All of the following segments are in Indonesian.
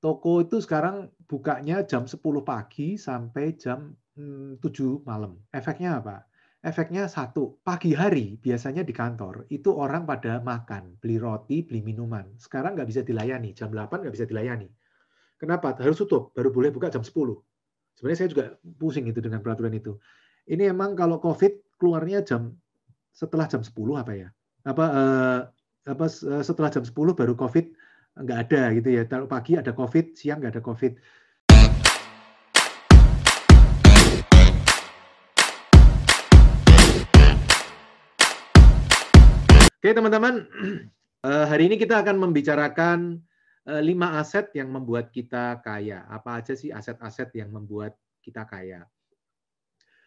Toko itu sekarang bukanya jam 10 pagi sampai jam 7 hmm, malam. Efeknya apa? Efeknya satu, pagi hari biasanya di kantor itu orang pada makan, beli roti, beli minuman. Sekarang nggak bisa dilayani, jam 8 nggak bisa dilayani. Kenapa? Harus tutup, baru boleh buka jam 10. Sebenarnya saya juga pusing itu dengan peraturan itu. Ini emang kalau COVID keluarnya jam setelah jam 10 apa ya? Apa eh, apa eh, setelah jam 10 baru COVID nggak ada gitu ya. Kalau pagi ada COVID, siang nggak ada COVID. Oke teman-teman, eh, hari ini kita akan membicarakan eh, lima aset yang membuat kita kaya. Apa aja sih aset-aset yang membuat kita kaya?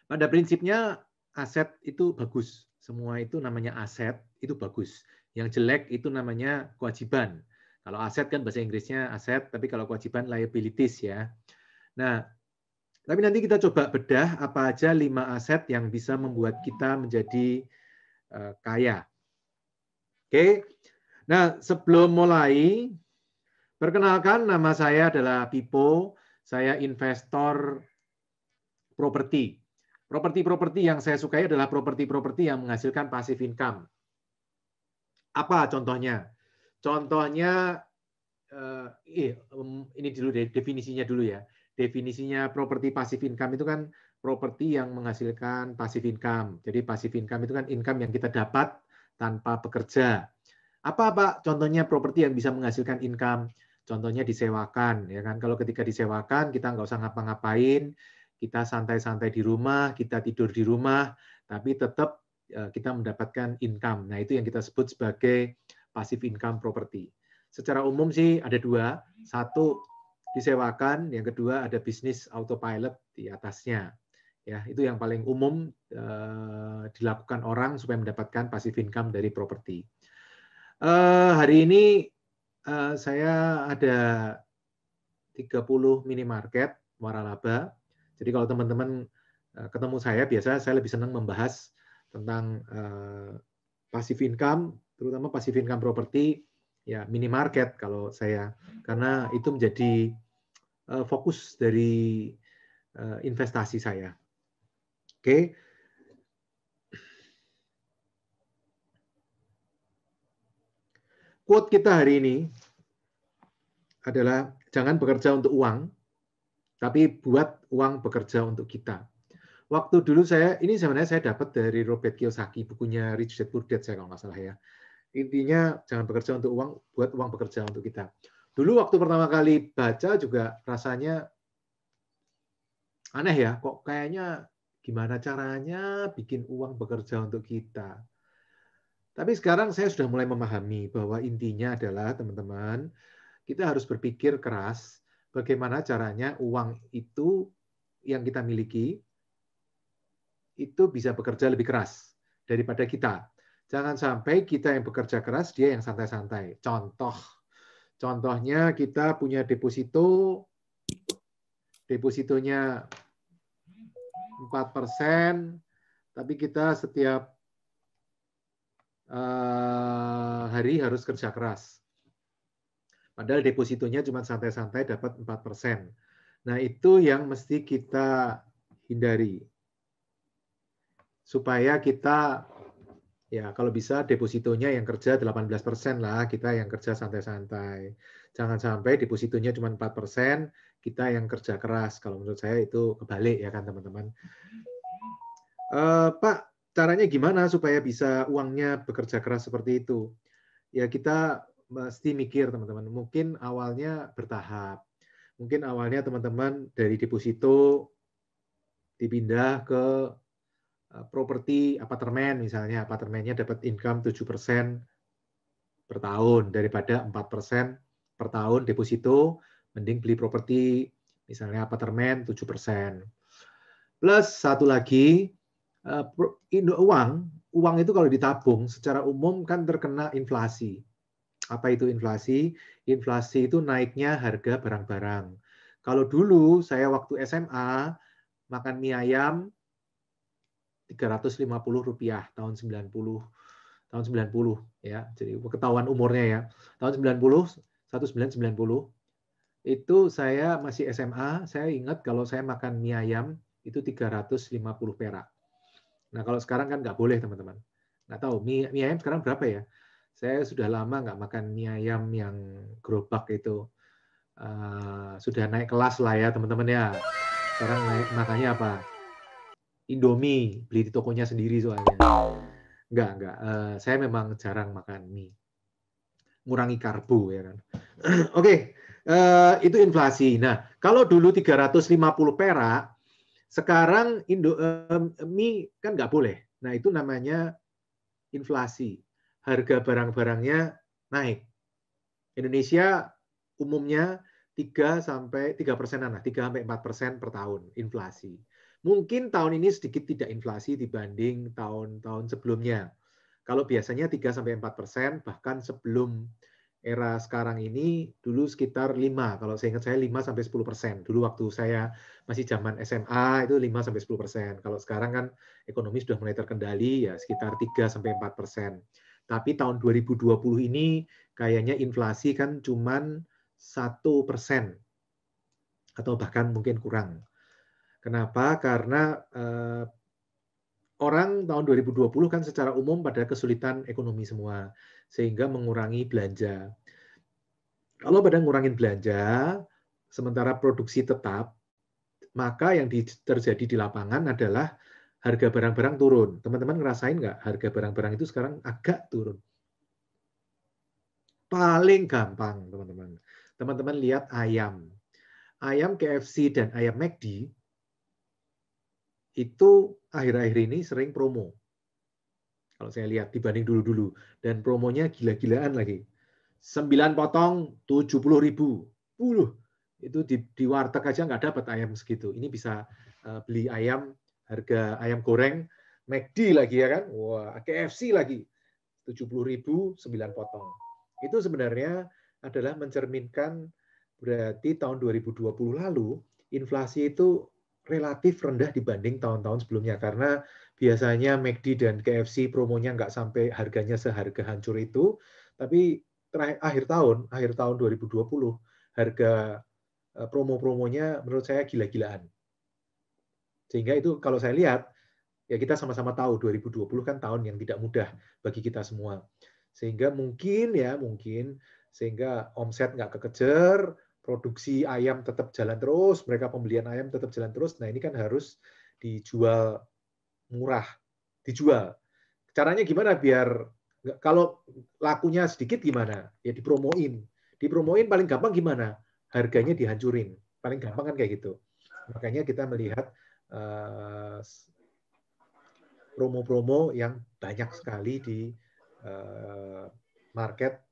Pada prinsipnya aset itu bagus. Semua itu namanya aset, itu bagus. Yang jelek itu namanya kewajiban kalau aset kan bahasa Inggrisnya aset, tapi kalau kewajiban liabilities ya. Nah, tapi nanti kita coba bedah apa aja lima aset yang bisa membuat kita menjadi eh, kaya. Oke. Nah, sebelum mulai, perkenalkan nama saya adalah Pipo. Saya investor properti. Properti-properti yang saya sukai adalah properti-properti yang menghasilkan passive income. Apa contohnya? Contohnya, eh, ini dulu deh, definisinya dulu ya. Definisinya properti pasif income itu kan properti yang menghasilkan pasif income. Jadi pasif income itu kan income yang kita dapat tanpa bekerja. Apa Pak contohnya properti yang bisa menghasilkan income? Contohnya disewakan, ya kan? Kalau ketika disewakan kita nggak usah ngapa-ngapain, kita santai-santai di rumah, kita tidur di rumah, tapi tetap eh, kita mendapatkan income. Nah, itu yang kita sebut sebagai Pasif income property. Secara umum sih ada dua, satu disewakan, yang kedua ada bisnis autopilot di atasnya. Ya, itu yang paling umum eh, dilakukan orang supaya mendapatkan pasif income dari properti. Eh, hari ini eh, saya ada 30 minimarket waralaba. Jadi kalau teman-teman ketemu saya biasa saya lebih senang membahas tentang pasif passive income terutama passive income property ya minimarket kalau saya karena itu menjadi uh, fokus dari uh, investasi saya. Oke. Okay. Quote kita hari ini adalah jangan bekerja untuk uang, tapi buat uang bekerja untuk kita. Waktu dulu saya, ini sebenarnya saya dapat dari Robert Kiyosaki, bukunya Rich Dad Poor Dad saya kalau nggak salah ya. Intinya jangan bekerja untuk uang, buat uang bekerja untuk kita. Dulu waktu pertama kali baca juga rasanya aneh ya, kok kayaknya gimana caranya bikin uang bekerja untuk kita. Tapi sekarang saya sudah mulai memahami bahwa intinya adalah teman-teman, kita harus berpikir keras bagaimana caranya uang itu yang kita miliki itu bisa bekerja lebih keras daripada kita. Jangan sampai kita yang bekerja keras, dia yang santai-santai. Contoh, contohnya kita punya deposito, depositonya 4 persen, tapi kita setiap eh, hari harus kerja keras. Padahal depositonya cuma santai-santai dapat 4 persen. Nah itu yang mesti kita hindari. Supaya kita ya kalau bisa depositonya yang kerja 18% lah, kita yang kerja santai-santai. Jangan sampai depositonya cuma 4%, kita yang kerja keras. Kalau menurut saya itu kebalik ya kan teman-teman. Uh, Pak, caranya gimana supaya bisa uangnya bekerja keras seperti itu? Ya kita mesti mikir teman-teman. Mungkin awalnya bertahap. Mungkin awalnya teman-teman dari deposito dipindah ke Eh, properti apartemen misalnya apartemennya dapat income 7% per tahun daripada 4% per tahun deposito mending beli properti misalnya apartemen 7%. Plus satu lagi eh, uang, uang itu kalau ditabung secara umum kan terkena inflasi. Apa itu inflasi? Inflasi itu naiknya harga barang-barang. Kalau dulu saya waktu SMA makan mie ayam 350 rupiah tahun 90 tahun 90 ya jadi ketahuan umurnya ya tahun 90 1990 itu saya masih SMA saya ingat kalau saya makan mie ayam itu 350 perak nah kalau sekarang kan nggak boleh teman-teman nggak tahu mie, mie ayam sekarang berapa ya saya sudah lama nggak makan mie ayam yang gerobak itu uh, sudah naik kelas lah ya teman-teman ya sekarang naik makannya apa Indomie, beli di tokonya sendiri soalnya. Enggak, enggak. Uh, saya memang jarang makan mie. Ngurangi karbo ya kan. Oke, okay. uh, eh, itu inflasi. Nah, kalau dulu 350 perak, sekarang Indo, uh, mie kan nggak boleh. Nah, itu namanya inflasi. Harga barang-barangnya naik. Indonesia umumnya 3 sampai 3 persenan lah, 3 sampai 4 persen per tahun inflasi. Mungkin tahun ini sedikit tidak inflasi dibanding tahun-tahun sebelumnya. Kalau biasanya 3-4 persen, bahkan sebelum era sekarang ini dulu sekitar 5, kalau saya ingat saya 5-10 persen. Dulu waktu saya masih zaman SMA itu 5-10 persen. Kalau sekarang kan ekonomi sudah mulai terkendali ya sekitar 3-4 persen. Tapi tahun 2020 ini kayaknya inflasi kan cuma satu persen atau bahkan mungkin kurang. Kenapa? Karena eh, orang tahun 2020 kan secara umum pada kesulitan ekonomi semua, sehingga mengurangi belanja. Kalau pada ngurangin belanja, sementara produksi tetap, maka yang di, terjadi di lapangan adalah harga barang-barang turun. Teman-teman ngerasain nggak harga barang-barang itu sekarang agak turun? Paling gampang, teman-teman. Teman-teman lihat ayam. Ayam KFC dan ayam McD itu akhir-akhir ini sering promo. Kalau saya lihat dibanding dulu-dulu. Dan promonya gila-gilaan lagi. 9 potong 70 ribu. Puluh. Itu di, di warteg aja nggak dapat ayam segitu. Ini bisa uh, beli ayam, harga ayam goreng, McD lagi ya kan. Wah, KFC lagi. 70 ribu 9 potong. Itu sebenarnya adalah mencerminkan berarti tahun 2020 lalu inflasi itu relatif rendah dibanding tahun-tahun sebelumnya karena biasanya McD dan KFC promonya nggak sampai harganya seharga hancur itu, tapi terakhir, akhir tahun, akhir tahun 2020 harga e, promo-promonya menurut saya gila-gilaan. Sehingga itu kalau saya lihat ya kita sama-sama tahu 2020 kan tahun yang tidak mudah bagi kita semua. Sehingga mungkin ya mungkin sehingga omset nggak kekejar, produksi ayam tetap jalan terus, mereka pembelian ayam tetap jalan terus. Nah, ini kan harus dijual murah, dijual. Caranya gimana biar kalau lakunya sedikit gimana? Ya dipromoin. Dipromoin paling gampang gimana? Harganya dihancurin. Paling gampang kan kayak gitu. Makanya kita melihat uh, promo-promo yang banyak sekali di uh, market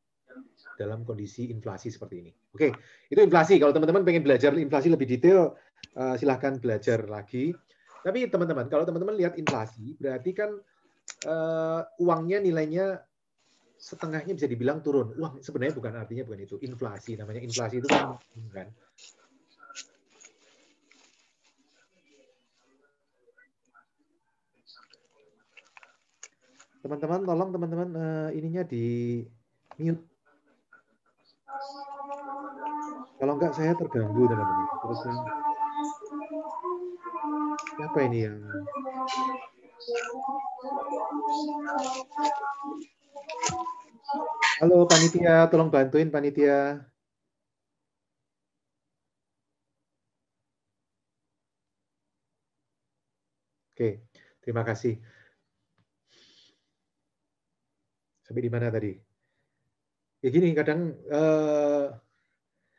dalam kondisi inflasi seperti ini. Oke, itu inflasi. Kalau teman-teman pengen belajar inflasi lebih detail, eh, silahkan belajar lagi. Tapi teman-teman, kalau teman-teman lihat inflasi, berarti kan uh, uangnya nilainya setengahnya bisa dibilang turun. Uang sebenarnya bukan artinya bukan itu. Inflasi namanya inflasi itu kan, kan? teman-teman tolong teman-teman uh, ininya di mute kalau enggak saya terganggu teman-teman. Terus yang apa ini yang Halo panitia, tolong bantuin panitia. Oke, terima kasih. Sampai di mana tadi? ya gini kadang teman eh,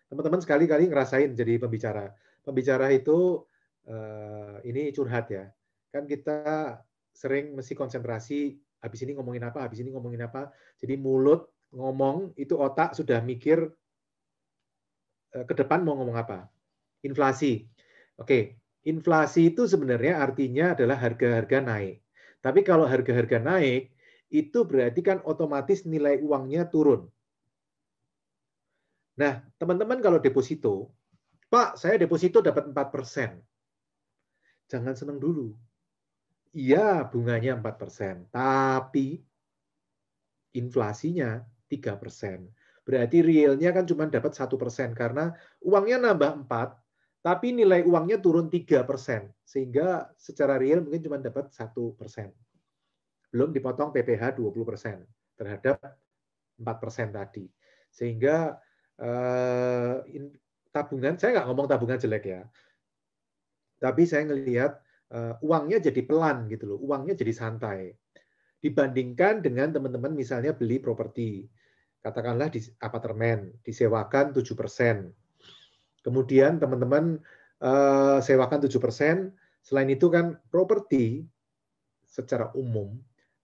teman-teman sekali-kali ngerasain jadi pembicara. Pembicara itu eh, ini curhat ya. Kan kita sering mesti konsentrasi habis ini ngomongin apa, habis ini ngomongin apa. Jadi mulut ngomong itu otak sudah mikir eh, ke depan mau ngomong apa. Inflasi. Oke, inflasi itu sebenarnya artinya adalah harga-harga naik. Tapi kalau harga-harga naik, itu berarti kan otomatis nilai uangnya turun. Nah, teman-teman kalau deposito, Pak, saya deposito dapat 4%. Jangan senang dulu. Iya, bunganya 4%, tapi inflasinya 3%. Berarti realnya kan cuma dapat 1% karena uangnya nambah 4, tapi nilai uangnya turun 3%. Sehingga secara real mungkin cuma dapat 1%. Belum dipotong PPh 20% terhadap 4% tadi. Sehingga uh, in, tabungan, saya nggak ngomong tabungan jelek ya, tapi saya ngelihat uh, uangnya jadi pelan gitu loh, uangnya jadi santai. Dibandingkan dengan teman-teman misalnya beli properti, katakanlah di apartemen, disewakan 7%. Kemudian teman-teman uh, sewakan 7%, selain itu kan properti secara umum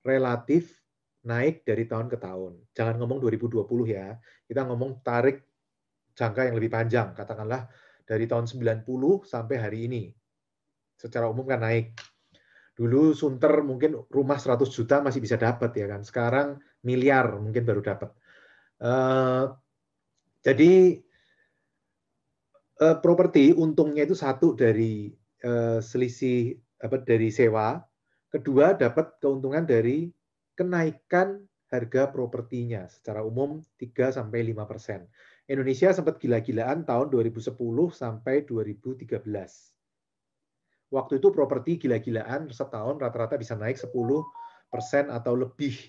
relatif naik dari tahun ke tahun. Jangan ngomong 2020 ya. Kita ngomong tarik jangka yang lebih panjang. Katakanlah dari tahun 90 sampai hari ini. Secara umum kan naik. Dulu Sunter mungkin rumah 100 juta masih bisa dapat ya kan. Sekarang miliar mungkin baru dapat. Uh, jadi uh, properti untungnya itu satu dari uh, selisih apa dari sewa, kedua dapat keuntungan dari kenaikan harga propertinya secara umum 3 sampai 5%. Indonesia sempat gila-gilaan tahun 2010 sampai 2013. Waktu itu properti gila-gilaan setahun rata-rata bisa naik 10% persen atau lebih.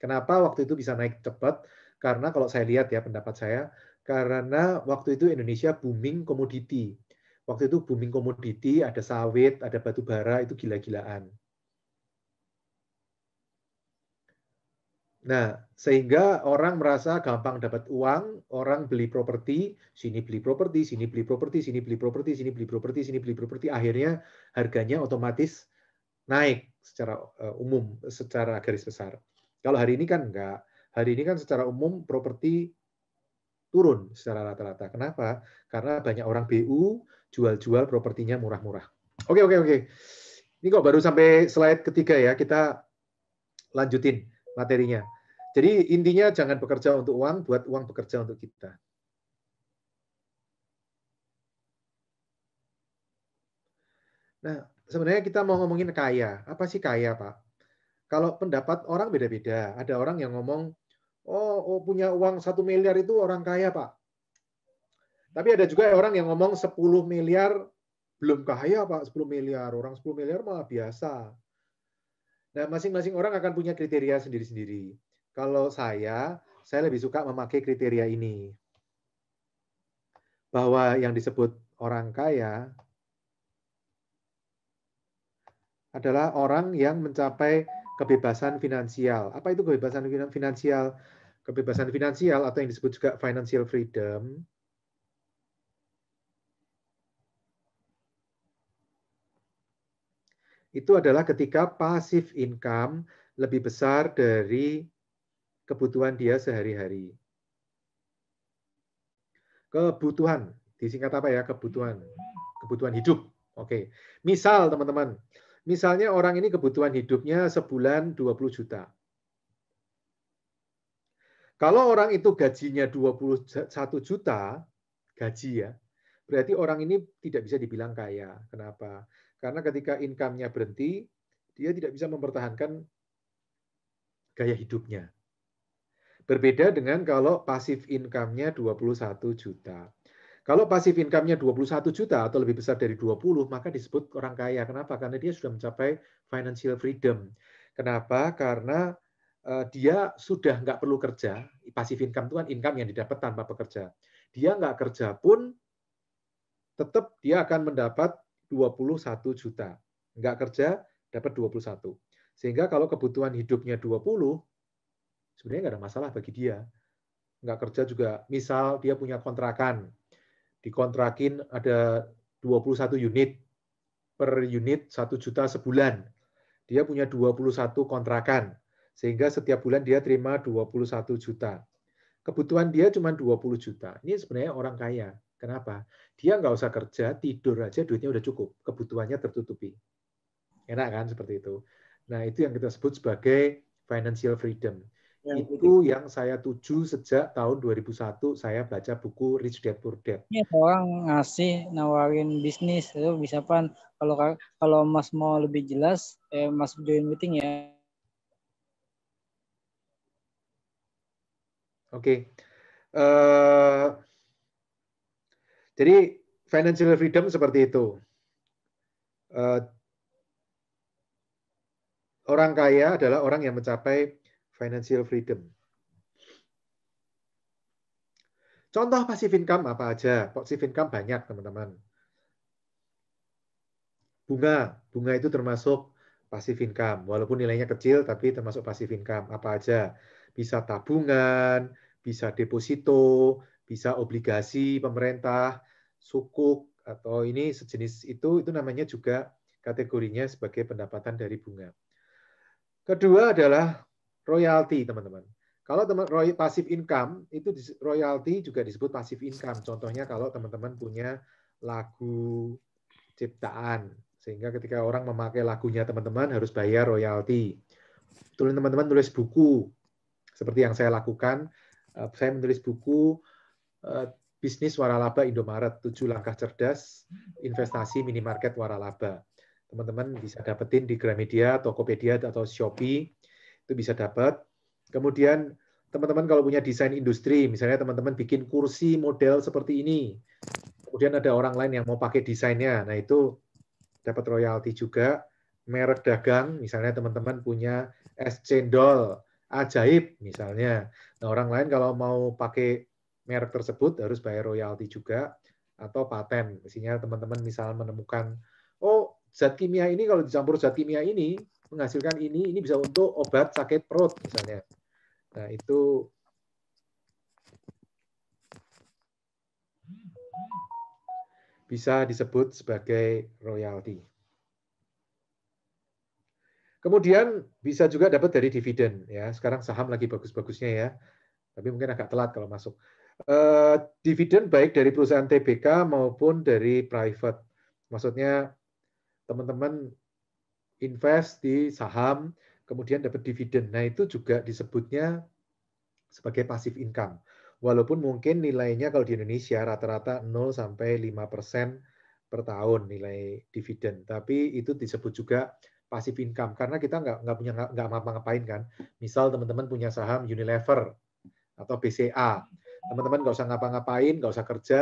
Kenapa waktu itu bisa naik cepat? Karena kalau saya lihat ya pendapat saya, karena waktu itu Indonesia booming komoditi. Waktu itu booming komoditi, ada sawit, ada batu bara, itu gila-gilaan Nah, sehingga orang merasa gampang dapat uang, orang beli properti, sini beli properti, sini beli properti, sini beli properti, sini beli properti, sini beli properti, akhirnya harganya otomatis naik secara eh, umum, secara garis besar. Kalau hari ini kan enggak. Hari ini kan secara umum properti turun secara rata-rata. Kenapa? Karena banyak orang BU jual-jual propertinya murah-murah. Oke, oke, oke. Ini kok baru sampai slide ketiga ya, kita lanjutin materinya. Jadi intinya jangan bekerja untuk uang, buat uang bekerja untuk kita. Nah, sebenarnya kita mau ngomongin kaya. Apa sih kaya, Pak? Kalau pendapat orang beda-beda. Ada orang yang ngomong, oh, oh punya uang satu miliar itu orang kaya, Pak. Tapi ada juga orang yang ngomong 10 miliar belum kaya Pak, 10 miliar. Orang 10 miliar malah biasa. Nah, masing-masing orang akan punya kriteria sendiri-sendiri. Kalau saya, saya lebih suka memakai kriteria ini. Bahwa yang disebut orang kaya adalah orang yang mencapai kebebasan finansial. Apa itu kebebasan finansial? Kebebasan finansial atau yang disebut juga financial freedom itu adalah ketika passive income lebih besar dari kebutuhan dia sehari-hari. Kebutuhan, disingkat apa ya? Kebutuhan. Kebutuhan hidup. Oke. Misal teman-teman, misalnya orang ini kebutuhan hidupnya sebulan 20 juta. Kalau orang itu gajinya 21 juta, gaji ya, berarti orang ini tidak bisa dibilang kaya. Kenapa? Karena ketika income-nya berhenti, dia tidak bisa mempertahankan gaya hidupnya. Berbeda dengan kalau pasif income-nya 21 juta. Kalau pasif income-nya 21 juta atau lebih besar dari 20, maka disebut orang kaya. Kenapa? Karena dia sudah mencapai financial freedom. Kenapa? Karena eh, dia sudah nggak perlu kerja. Pasif income itu kan income yang didapat tanpa pekerja. Dia nggak kerja pun tetap dia akan mendapat 21 juta. Nggak kerja, dapat 21. Sehingga kalau kebutuhan hidupnya 20, sebenarnya nggak ada masalah bagi dia. Nggak kerja juga, misal dia punya kontrakan, dikontrakin ada 21 unit, per unit satu juta sebulan. Dia punya 21 kontrakan, sehingga setiap bulan dia terima 21 juta. Kebutuhan dia cuma 20 juta. Ini sebenarnya orang kaya. Kenapa? Dia nggak usah kerja, tidur aja duitnya udah cukup. Kebutuhannya tertutupi. Enak kan seperti itu? Nah, itu yang kita sebut sebagai financial freedom yang itu gitu. yang saya tuju sejak tahun 2001 saya baca buku Rich Dad Poor Dad. Ya, orang ngasih nawarin bisnis itu bisa pan kalau kalau Mas mau lebih jelas eh, Mas join meeting ya. Oke. Okay. Uh, eh, jadi financial freedom seperti itu. Uh, orang kaya adalah orang yang mencapai financial freedom. Contoh passive income apa aja? Passive income banyak, teman-teman. Bunga, bunga itu termasuk passive income. Walaupun nilainya kecil, tapi termasuk passive income. Apa aja? Bisa tabungan, bisa deposito, bisa obligasi pemerintah, suku atau ini sejenis itu, itu namanya juga kategorinya sebagai pendapatan dari bunga. Kedua adalah Royalty teman-teman. Kalau teman roy, pasif income itu royalty juga disebut pasif income. Contohnya kalau teman-teman punya lagu ciptaan sehingga ketika orang memakai lagunya teman-teman harus bayar royalti. Tulis teman-teman tulis buku seperti yang saya lakukan. Eh, saya menulis buku eh, bisnis waralaba Indomaret, tujuh langkah cerdas investasi minimarket waralaba. Teman-teman bisa dapetin di Gramedia, Tokopedia atau Shopee itu bisa dapat. Kemudian teman-teman kalau punya desain industri, misalnya teman-teman bikin kursi model seperti ini, kemudian ada orang lain yang mau pakai desainnya, nah itu dapat royalti juga. Merek dagang, misalnya teman-teman punya es cendol ajaib misalnya, nah orang lain kalau mau pakai merek tersebut harus bayar royalti juga atau paten. Misalnya teman-teman misal menemukan, oh zat kimia ini kalau dicampur zat kimia ini menghasilkan ini, ini bisa untuk obat sakit perut misalnya. Nah, itu bisa disebut sebagai royalti. Kemudian bisa juga dapat dari dividen ya. Sekarang saham lagi bagus-bagusnya ya. Tapi mungkin agak telat kalau masuk. Uh, dividen baik dari perusahaan TBK maupun dari private. Maksudnya teman-teman invest di saham, kemudian dapat dividen. Nah, itu juga disebutnya sebagai passive income. Walaupun mungkin nilainya kalau di Indonesia rata-rata 0 sampai 5 persen per tahun nilai dividen. Tapi itu disebut juga passive income karena kita nggak nggak punya nggak ngapa-ngapain kan. Misal teman-teman punya saham Unilever atau BCA, teman-teman nggak usah ngapa-ngapain, nggak usah kerja,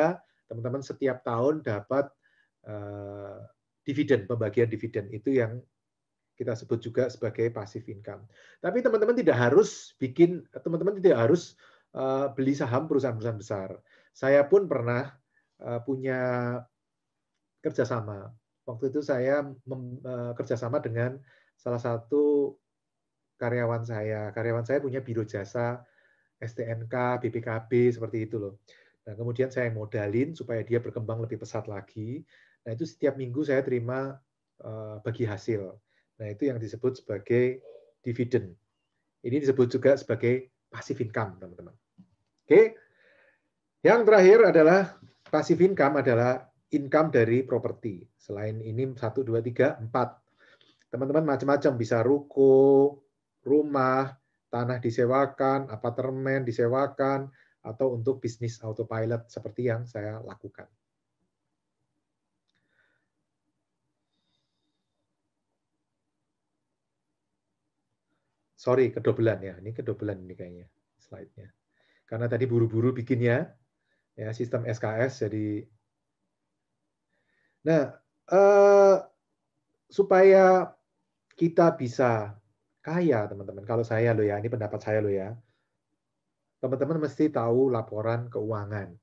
teman-teman setiap tahun dapat uh, dividen pembagian dividen itu yang kita sebut juga sebagai passive income. Tapi teman-teman tidak harus bikin, teman-teman tidak harus eh, beli saham perusahaan-perusahaan besar. Saya pun pernah eh, punya kerjasama. Waktu itu saya eh, kerjasama dengan salah satu karyawan saya. Karyawan saya punya biro jasa STNK, BPKB seperti itu loh. Nah, kemudian saya modalin supaya dia berkembang lebih pesat lagi. Nah, itu setiap minggu saya terima bagi hasil. Nah, itu yang disebut sebagai dividen. Ini disebut juga sebagai passive income, teman-teman. Oke. Yang terakhir adalah passive income adalah income dari properti. Selain ini 1 2 3 4. Teman-teman macam-macam bisa ruko, rumah, tanah disewakan, apartemen disewakan atau untuk bisnis autopilot seperti yang saya lakukan. sorry kedobelan ya ini kedobelan ini kayaknya slide-nya karena tadi buru-buru bikinnya ya sistem SKS jadi nah eh, supaya kita bisa kaya teman-teman kalau saya loh ya ini pendapat saya loh ya teman-teman mesti tahu laporan keuangan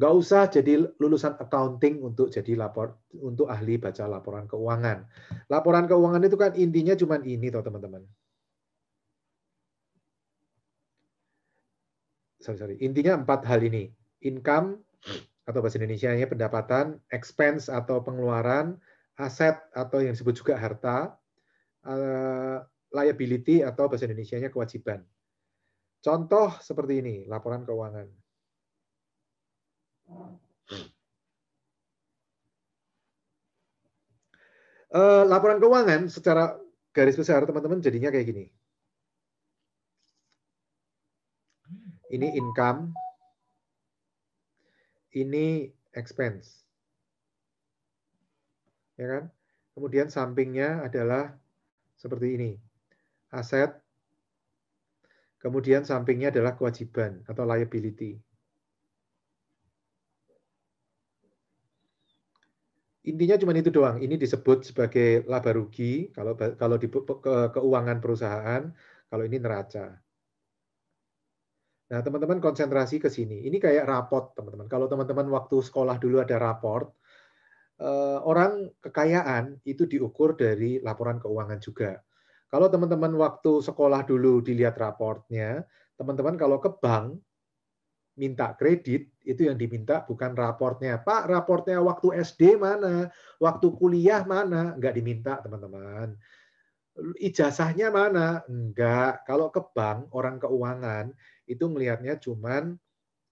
nggak usah jadi lulusan accounting untuk jadi lapor untuk ahli baca laporan keuangan laporan keuangan itu kan intinya cuma ini toh teman-teman sorry sorry intinya empat hal ini income atau bahasa Indonesia nya pendapatan expense atau pengeluaran aset atau yang disebut juga harta eh, liability atau bahasa Indonesia nya kewajiban contoh seperti ini laporan keuangan uh, laporan keuangan secara garis besar teman-teman jadinya kayak gini Ini income. Ini expense. Ya kan? Kemudian sampingnya adalah seperti ini. Aset. Kemudian sampingnya adalah kewajiban atau liability. intinya cuma itu doang. Ini disebut sebagai laba rugi kalau kalau di keuangan perusahaan, kalau ini neraca. Nah, teman-teman konsentrasi ke sini. Ini kayak rapot, teman-teman. Kalau teman-teman waktu sekolah dulu ada raport, eh, orang kekayaan itu diukur dari laporan keuangan juga. Kalau teman-teman waktu sekolah dulu dilihat raportnya, teman-teman kalau ke bank minta kredit, itu yang diminta bukan raportnya. Pak, raportnya waktu SD mana? Waktu kuliah mana? Nggak diminta, teman-teman ijazahnya mana? Enggak. Kalau ke bank, orang keuangan, itu melihatnya cuman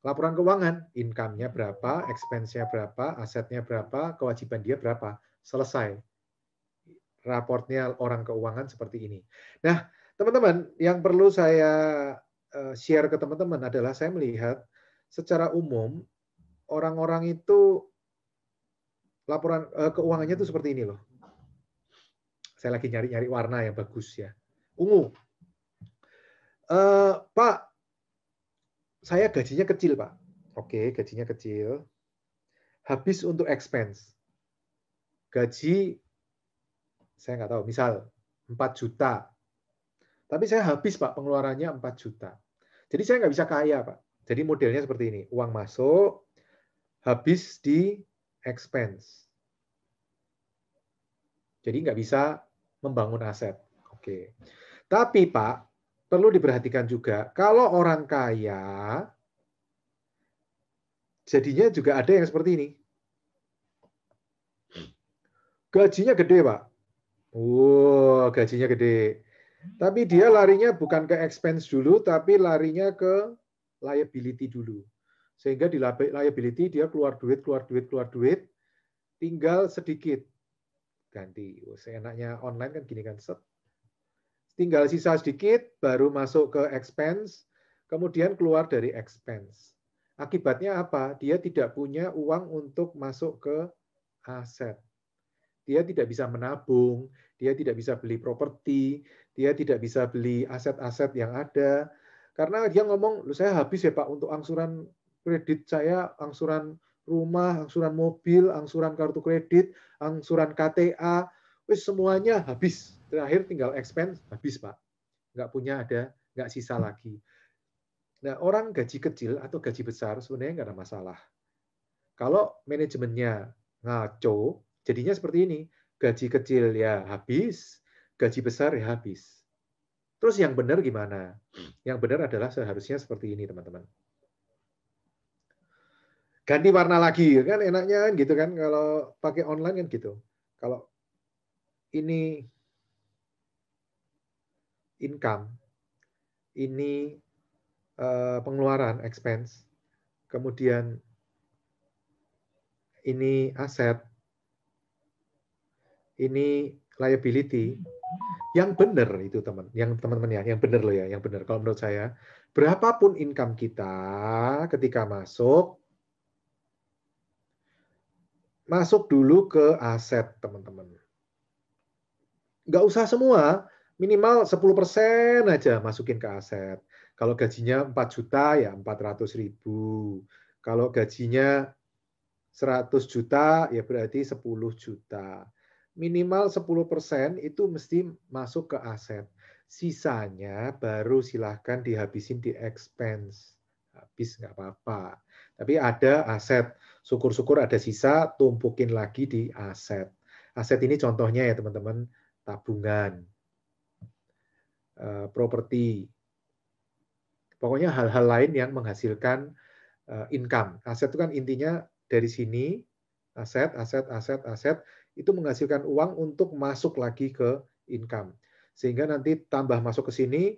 laporan keuangan, income-nya berapa, expense-nya berapa, asetnya berapa, kewajiban dia berapa, selesai. Raportnya orang keuangan seperti ini. Nah, teman-teman, yang perlu saya eh, share ke teman-teman adalah saya melihat secara umum orang-orang itu laporan eh, keuangannya itu seperti ini loh. Saya lagi nyari-nyari warna yang bagus ya. Ungu. Uh, Pak, saya gajinya kecil, Pak. Oke, gajinya kecil. Habis untuk expense. Gaji, saya nggak tahu, misal 4 juta. Tapi saya habis, Pak, pengeluarannya 4 juta. Jadi saya nggak bisa kaya, Pak. Jadi modelnya seperti ini. Uang masuk, habis di expense. Jadi nggak bisa membangun aset. Oke. Tapi Pak, perlu diperhatikan juga, kalau orang kaya, jadinya juga ada yang seperti ini. Gajinya gede, Pak. Wow, oh, gajinya gede. Tapi dia larinya bukan ke expense dulu, tapi larinya ke liability dulu. Sehingga di liability dia keluar duit, keluar duit, keluar duit, tinggal sedikit ganti. Oh, seenaknya online kan gini kan, set, tinggal sisa sedikit, baru masuk ke expense, kemudian keluar dari expense. Akibatnya apa? Dia tidak punya uang untuk masuk ke aset. Dia tidak bisa menabung, dia tidak bisa beli properti, dia tidak bisa beli aset-aset yang ada. Karena dia ngomong, lu saya habis ya Pak untuk angsuran kredit saya, angsuran rumah, angsuran mobil, angsuran kartu kredit, angsuran KTA, wis semuanya habis. Terakhir tinggal expense, habis Pak. Nggak punya ada, nggak sisa lagi. Nah, orang gaji kecil atau gaji besar sebenarnya nggak ada masalah. Kalau manajemennya ngaco, jadinya seperti ini. Gaji kecil ya habis, gaji besar ya habis. Terus yang benar gimana? Yang benar adalah seharusnya seperti ini, teman-teman. Ganti warna lagi, kan enaknya kan gitu kan. Kalau pakai online kan gitu. Kalau ini income, ini eh, pengeluaran expense, kemudian ini aset, ini liability, yang benar itu teman, yang teman-teman ya, yang benar loh ya, yang benar. Kalau menurut saya, berapapun income kita ketika masuk, masuk dulu ke aset teman-teman nggak usah semua, minimal 10% aja masukin ke aset. Kalau gajinya 4 juta ya 400 ribu. Kalau gajinya 100 juta ya berarti 10 juta. Minimal 10% itu mesti masuk ke aset. Sisanya baru silahkan dihabisin di expense. Habis nggak apa-apa. Tapi ada aset. Syukur-syukur ada sisa, tumpukin lagi di aset. Aset ini contohnya ya teman-teman tabungan, eh, properti, pokoknya hal-hal lain yang menghasilkan eh, income. Aset itu kan intinya dari sini aset, aset, aset, aset itu menghasilkan uang untuk masuk lagi ke income. Sehingga nanti tambah masuk ke sini,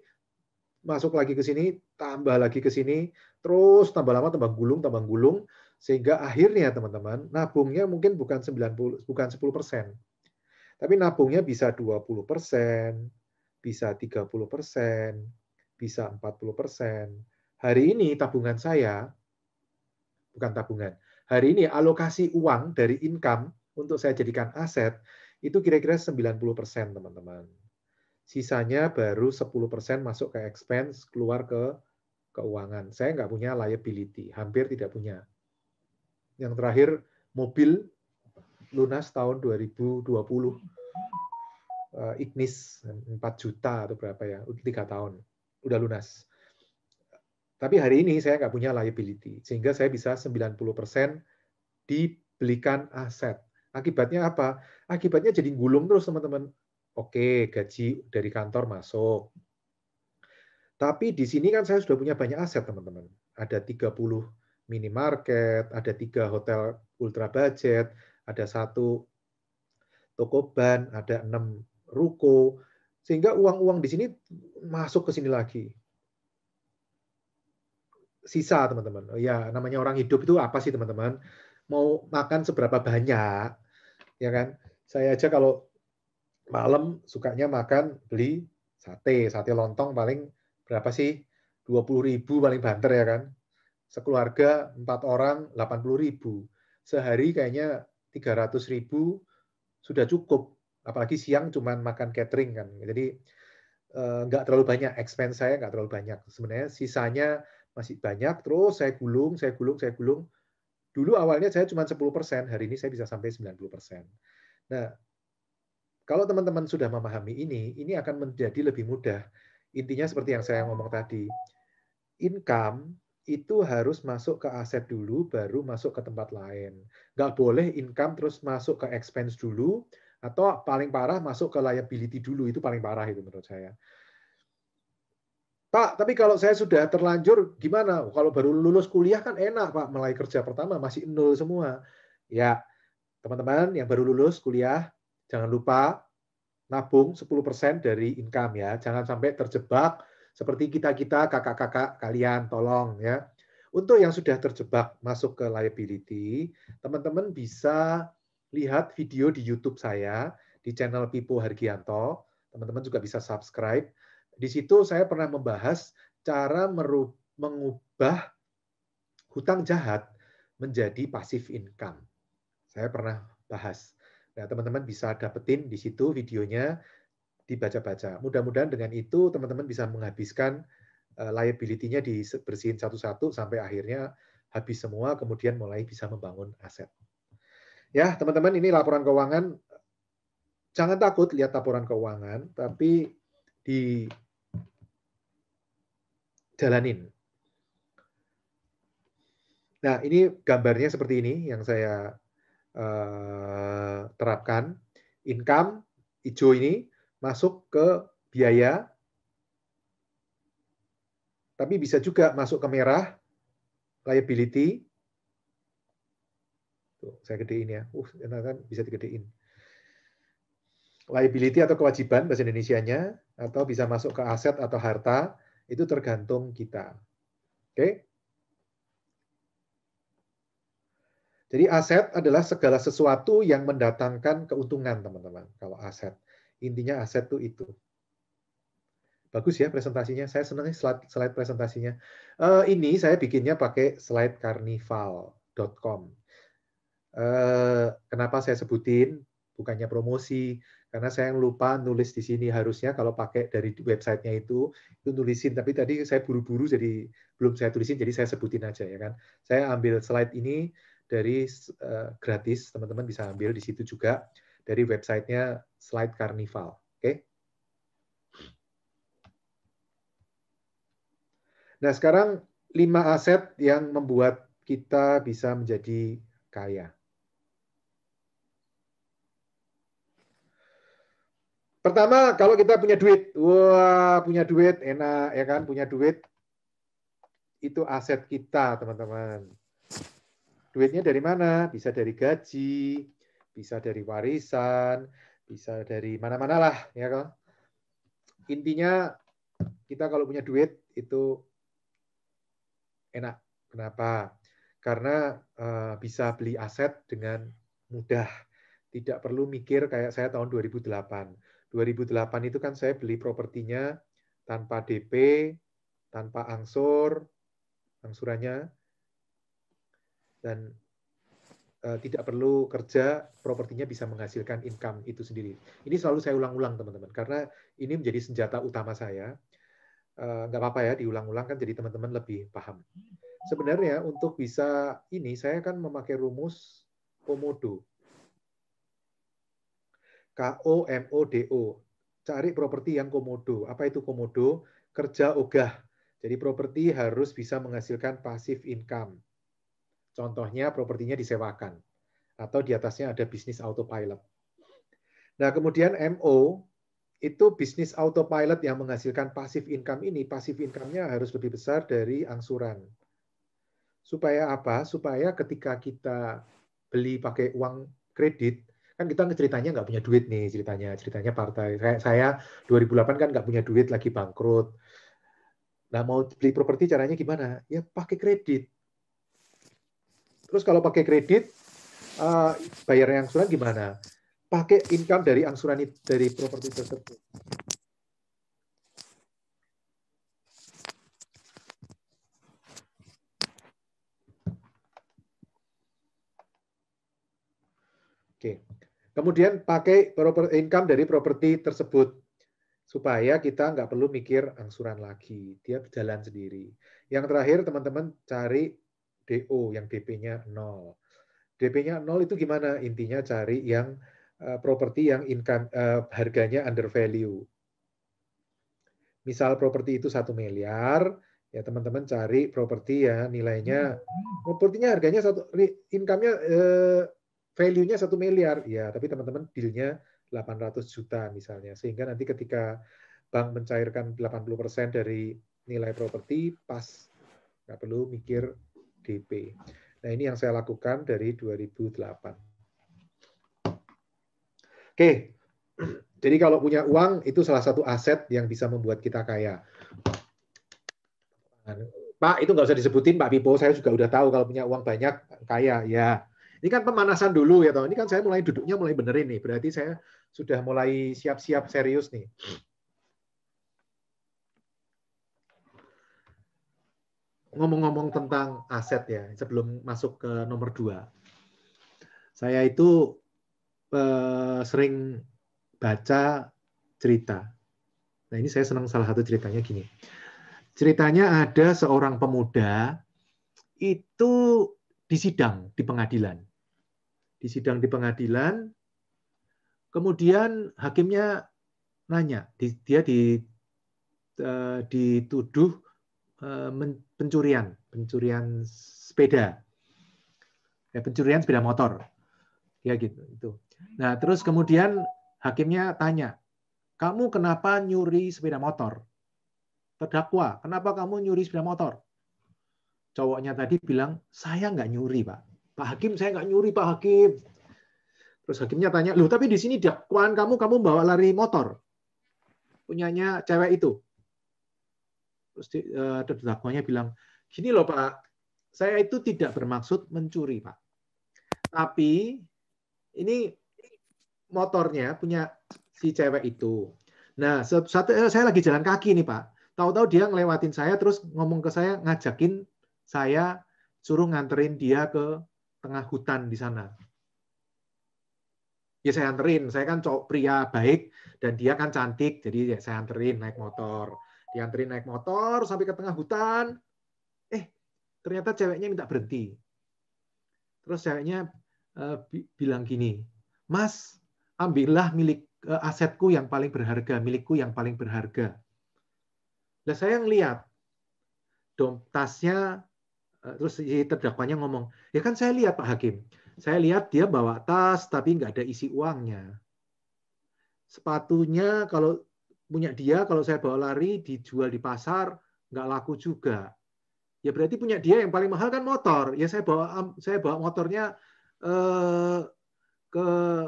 masuk lagi ke sini, tambah lagi ke sini, terus tambah lama tambah gulung, tambah gulung sehingga akhirnya teman-teman nabungnya mungkin bukan 90 bukan 10%. Tapi nabungnya bisa 20 persen, bisa 30 persen, bisa 40 persen. Hari ini tabungan saya, bukan tabungan, hari ini alokasi uang dari income untuk saya jadikan aset, itu kira-kira 90 persen, teman-teman. Sisanya baru 10 persen masuk ke expense, keluar ke keuangan. Saya nggak punya liability, hampir tidak punya. Yang terakhir, mobil lunas tahun 2020 uh, eh, Ignis 4 juta atau berapa ya tiga tahun udah lunas tapi hari ini saya nggak punya liability sehingga saya bisa 90% dibelikan aset akibatnya apa akibatnya jadi gulung terus teman-teman oke gaji dari kantor masuk tapi di sini kan saya sudah punya banyak aset teman-teman ada 30 minimarket, ada tiga hotel ultra budget, ada satu toko ban, ada enam ruko, sehingga uang-uang di sini masuk ke sini lagi. Sisa, teman-teman. ya, namanya orang hidup itu apa sih, teman-teman? Mau makan seberapa banyak, ya kan? Saya aja kalau malam sukanya makan beli sate, sate lontong paling berapa sih? 20 ribu paling banter ya kan? Sekeluarga empat orang 80 ribu. Sehari kayaknya 300 ribu sudah cukup. Apalagi siang cuma makan catering kan. Jadi eh, nggak terlalu banyak expense saya nggak terlalu banyak. Sebenarnya sisanya masih banyak. Terus saya gulung, saya gulung, saya gulung. Dulu awalnya saya cuma 10 persen, hari ini saya bisa sampai 90 persen. Nah, kalau teman-teman sudah memahami ini, ini akan menjadi lebih mudah. Intinya seperti yang saya ngomong tadi, income itu harus masuk ke aset dulu, baru masuk ke tempat lain. Nggak boleh income terus masuk ke expense dulu, atau paling parah masuk ke liability dulu. Itu paling parah itu menurut saya. Pak, tapi kalau saya sudah terlanjur, gimana? Kalau baru lulus kuliah kan enak, Pak. Mulai kerja pertama masih nol semua. Ya, teman-teman yang baru lulus kuliah, jangan lupa nabung 10% dari income ya. Jangan sampai terjebak seperti kita-kita kakak-kakak kalian tolong ya. Untuk yang sudah terjebak masuk ke liability, teman-teman bisa lihat video di YouTube saya di channel Pipo Hargianto. Teman-teman juga bisa subscribe. Di situ saya pernah membahas cara mengubah hutang jahat menjadi pasif income. Saya pernah bahas. Nah, teman-teman bisa dapetin di situ videonya dibaca-baca. Mudah-mudahan dengan itu teman-teman bisa menghabiskan eh, liability-nya dibersihin satu-satu sampai akhirnya habis semua, kemudian mulai bisa membangun aset. Ya, teman-teman, ini laporan keuangan. Jangan takut lihat laporan keuangan, tapi di jalanin. Nah, ini gambarnya seperti ini yang saya uh, terapkan. Income hijau ini masuk ke biaya, tapi bisa juga masuk ke merah, liability. Tuh, saya gedein ya. Uh, enak kan bisa digedein. Liability atau kewajiban bahasa Indonesia nya atau bisa masuk ke aset atau harta itu tergantung kita. Oke? Okay? Jadi aset adalah segala sesuatu yang mendatangkan keuntungan, teman-teman. Kalau aset. Intinya aset tuh itu. Bagus ya presentasinya. Saya senang slide, slide presentasinya. Uh, ini saya bikinnya pakai slide carnival.com. Uh, eh, kenapa saya sebutin? Bukannya promosi, karena saya lupa nulis di sini harusnya kalau pakai dari websitenya itu itu nulisin tapi tadi saya buru-buru jadi belum saya tulisin jadi saya sebutin aja ya kan saya ambil slide ini dari uh, gratis teman-teman bisa ambil di situ juga dari websitenya slide karnival. Oke. Okay? Nah, sekarang lima aset yang membuat kita bisa menjadi kaya. Pertama, kalau kita punya duit, wah punya duit enak ya kan, punya duit itu aset kita teman-teman. Duitnya dari mana? Bisa dari gaji, bisa dari warisan, bisa dari mana-mana lah ya kan intinya kita kalau punya duit itu enak kenapa karena uh, bisa beli aset dengan mudah tidak perlu mikir kayak saya tahun 2008 2008 itu kan saya beli propertinya tanpa DP tanpa angsur angsurannya dan Eh, tidak perlu kerja, propertinya bisa menghasilkan income itu sendiri. Ini selalu saya ulang-ulang teman-teman karena ini menjadi senjata utama saya. Eh, nggak apa-apa ya diulang-ulang kan jadi teman-teman lebih paham. Sebenarnya untuk bisa ini saya kan memakai rumus Komodo. K O M O D O. Cari properti yang komodo. Apa itu komodo? Kerja ogah. Jadi properti harus bisa menghasilkan pasif income Contohnya propertinya disewakan atau di atasnya ada bisnis autopilot. Nah, kemudian MO itu bisnis autopilot yang menghasilkan pasif income ini, pasif income-nya harus lebih besar dari angsuran. Supaya apa? Supaya ketika kita beli pakai uang kredit, kan kita ceritanya nggak punya duit nih ceritanya, ceritanya partai. Kayak saya 2008 kan nggak punya duit lagi bangkrut. Nah mau beli properti caranya gimana? Ya pakai kredit. Terus kalau pakai kredit, uh, bayar yang angsuran gimana? Pakai income dari angsuran dari properti tersebut. Oke. Kemudian pakai income dari properti tersebut supaya kita nggak perlu mikir angsuran lagi. Dia jalan sendiri. Yang terakhir teman-teman cari DO yang DP-nya 0. DP-nya 0 itu gimana? Intinya cari yang eh, properti yang income uh, harganya under value. Misal properti itu satu miliar, ya teman-teman cari properti ya nilainya propertinya harganya satu income-nya uh, value-nya satu miliar ya tapi teman-teman deal-nya 800 juta misalnya sehingga nanti ketika bank mencairkan 80% dari nilai properti pas nggak perlu mikir DP. Nah, ini yang saya lakukan dari 2008. Oke. Jadi kalau punya uang itu salah satu aset yang bisa membuat kita kaya. Pak, itu nggak usah disebutin Pak Pipo, saya juga udah tahu kalau punya uang banyak kaya. Ya, ini kan pemanasan dulu ya, toh. Ini kan saya mulai duduknya mulai benerin nih. Berarti saya sudah mulai siap-siap serius nih. ngomong-ngomong tentang aset ya, sebelum masuk ke nomor dua, saya itu eh, sering baca cerita. Nah ini saya senang salah satu ceritanya gini. Ceritanya ada seorang pemuda itu di sidang di pengadilan. Di sidang di pengadilan, kemudian hakimnya nanya, dia eh, dituduh Eh, pencurian, pencurian sepeda, ya, pencurian sepeda motor, ya gitu. Itu. Nah terus kemudian hakimnya tanya, kamu kenapa nyuri sepeda motor? Terdakwa, kenapa kamu nyuri sepeda motor? Cowoknya tadi bilang, saya nggak nyuri pak. Pak Hakim, saya nggak nyuri Pak Hakim. Terus hakimnya tanya, loh tapi di sini dakwaan kamu, kamu bawa lari motor. Punyanya cewek itu Terus uh, eh, terdakwanya bilang, gini loh Pak, saya itu tidak bermaksud mencuri Pak. Tapi ini motornya punya si cewek itu. Nah, satu eh, saya lagi jalan kaki nih Pak. Tahu-tahu dia ngelewatin saya terus ngomong ke saya ngajakin saya suruh nganterin dia ke tengah hutan di sana. Ya saya anterin, saya kan cowok pria baik dan dia kan cantik, jadi ya saya anterin naik motor. Diantri naik motor sampai ke tengah hutan. Eh, ternyata ceweknya minta berhenti. Terus ceweknya uh, bilang gini, Mas, ambillah milik uh, asetku yang paling berharga, milikku yang paling berharga. Nah, saya lihat, dom tasnya uh, terus terdakwanya ngomong, ya kan saya lihat Pak Hakim, saya lihat dia bawa tas tapi nggak ada isi uangnya. Sepatunya kalau punya dia kalau saya bawa lari dijual di pasar nggak laku juga. Ya berarti punya dia yang paling mahal kan motor. Ya saya bawa saya bawa motornya eh, ke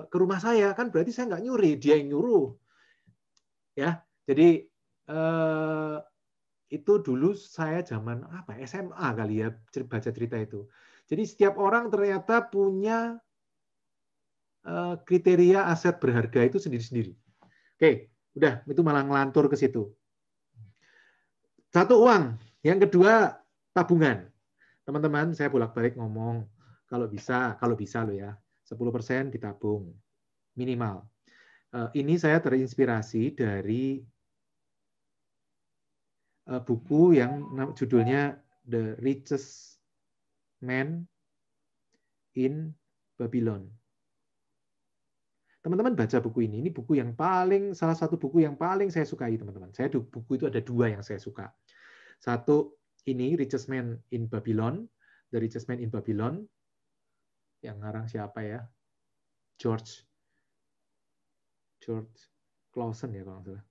ke rumah saya kan berarti saya nggak nyuri dia yang nyuruh. Ya jadi eh, itu dulu saya zaman apa SMA ya, kali ya baca cerita itu. Jadi setiap orang ternyata punya eh, kriteria aset berharga itu sendiri-sendiri. Oke, Udah, itu malah ngelantur ke situ. Satu uang, yang kedua tabungan. Teman-teman, saya bolak-balik ngomong kalau bisa, kalau bisa lo ya, 10% ditabung minimal. Eh, ini saya terinspirasi dari eh, buku yang judulnya The Richest Man in Babylon Teman-teman baca buku ini, ini buku yang paling salah satu buku yang paling saya sukai teman-teman. Saya buku itu ada dua yang saya suka. Satu ini Richest Man in Babylon, The Richest Man in Babylon. Yang ngarang siapa ya? George George Clausen ya kalau nggak salah.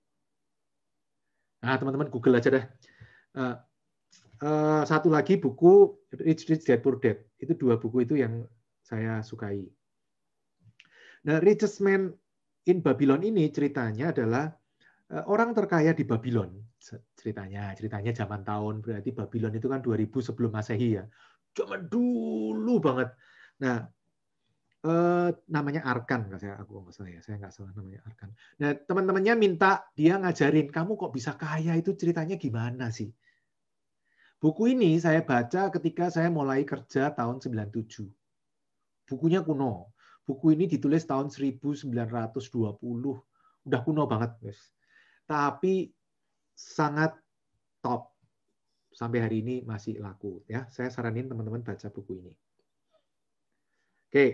Nah teman-teman Google aja deh. Uh, eh, uh, satu lagi buku Rich Rich Dad Poor Dad itu dua buku itu yang saya sukai. Nah, richest man in Babylon ini ceritanya adalah eh, orang terkaya di Babylon. Ceritanya, ceritanya zaman tahun berarti Babylon itu kan 2000 sebelum Masehi ya. Zaman dulu banget. Nah, eh, namanya Arkan nggak saya aku nggak salah ya saya nggak salah namanya Arkan nah teman-temannya minta dia ngajarin kamu kok bisa kaya itu ceritanya gimana sih buku ini saya baca ketika saya mulai kerja tahun 97 bukunya kuno buku ini ditulis tahun 1920 udah kuno banget guys tapi sangat top sampai hari ini masih laku ya saya saranin teman-teman baca buku ini oke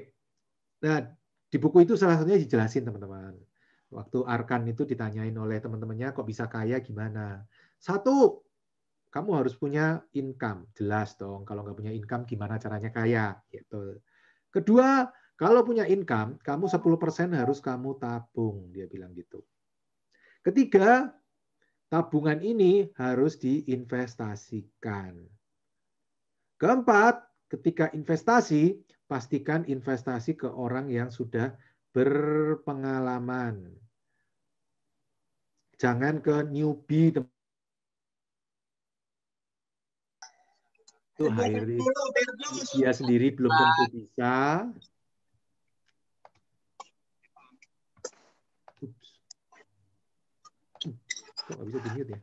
nah di buku itu salah satunya dijelasin teman-teman waktu Arkan itu ditanyain oleh teman-temannya kok bisa kaya gimana satu kamu harus punya income jelas dong kalau nggak punya income gimana caranya kaya gitu kedua kalau punya income, kamu 10% harus kamu tabung, dia bilang gitu. Ketiga, tabungan ini harus diinvestasikan. Keempat, ketika investasi, pastikan investasi ke orang yang sudah berpengalaman. Jangan ke newbie. Itu akhirnya dia sendiri belum tentu bisa, Kok gak bisa di ya? Oke,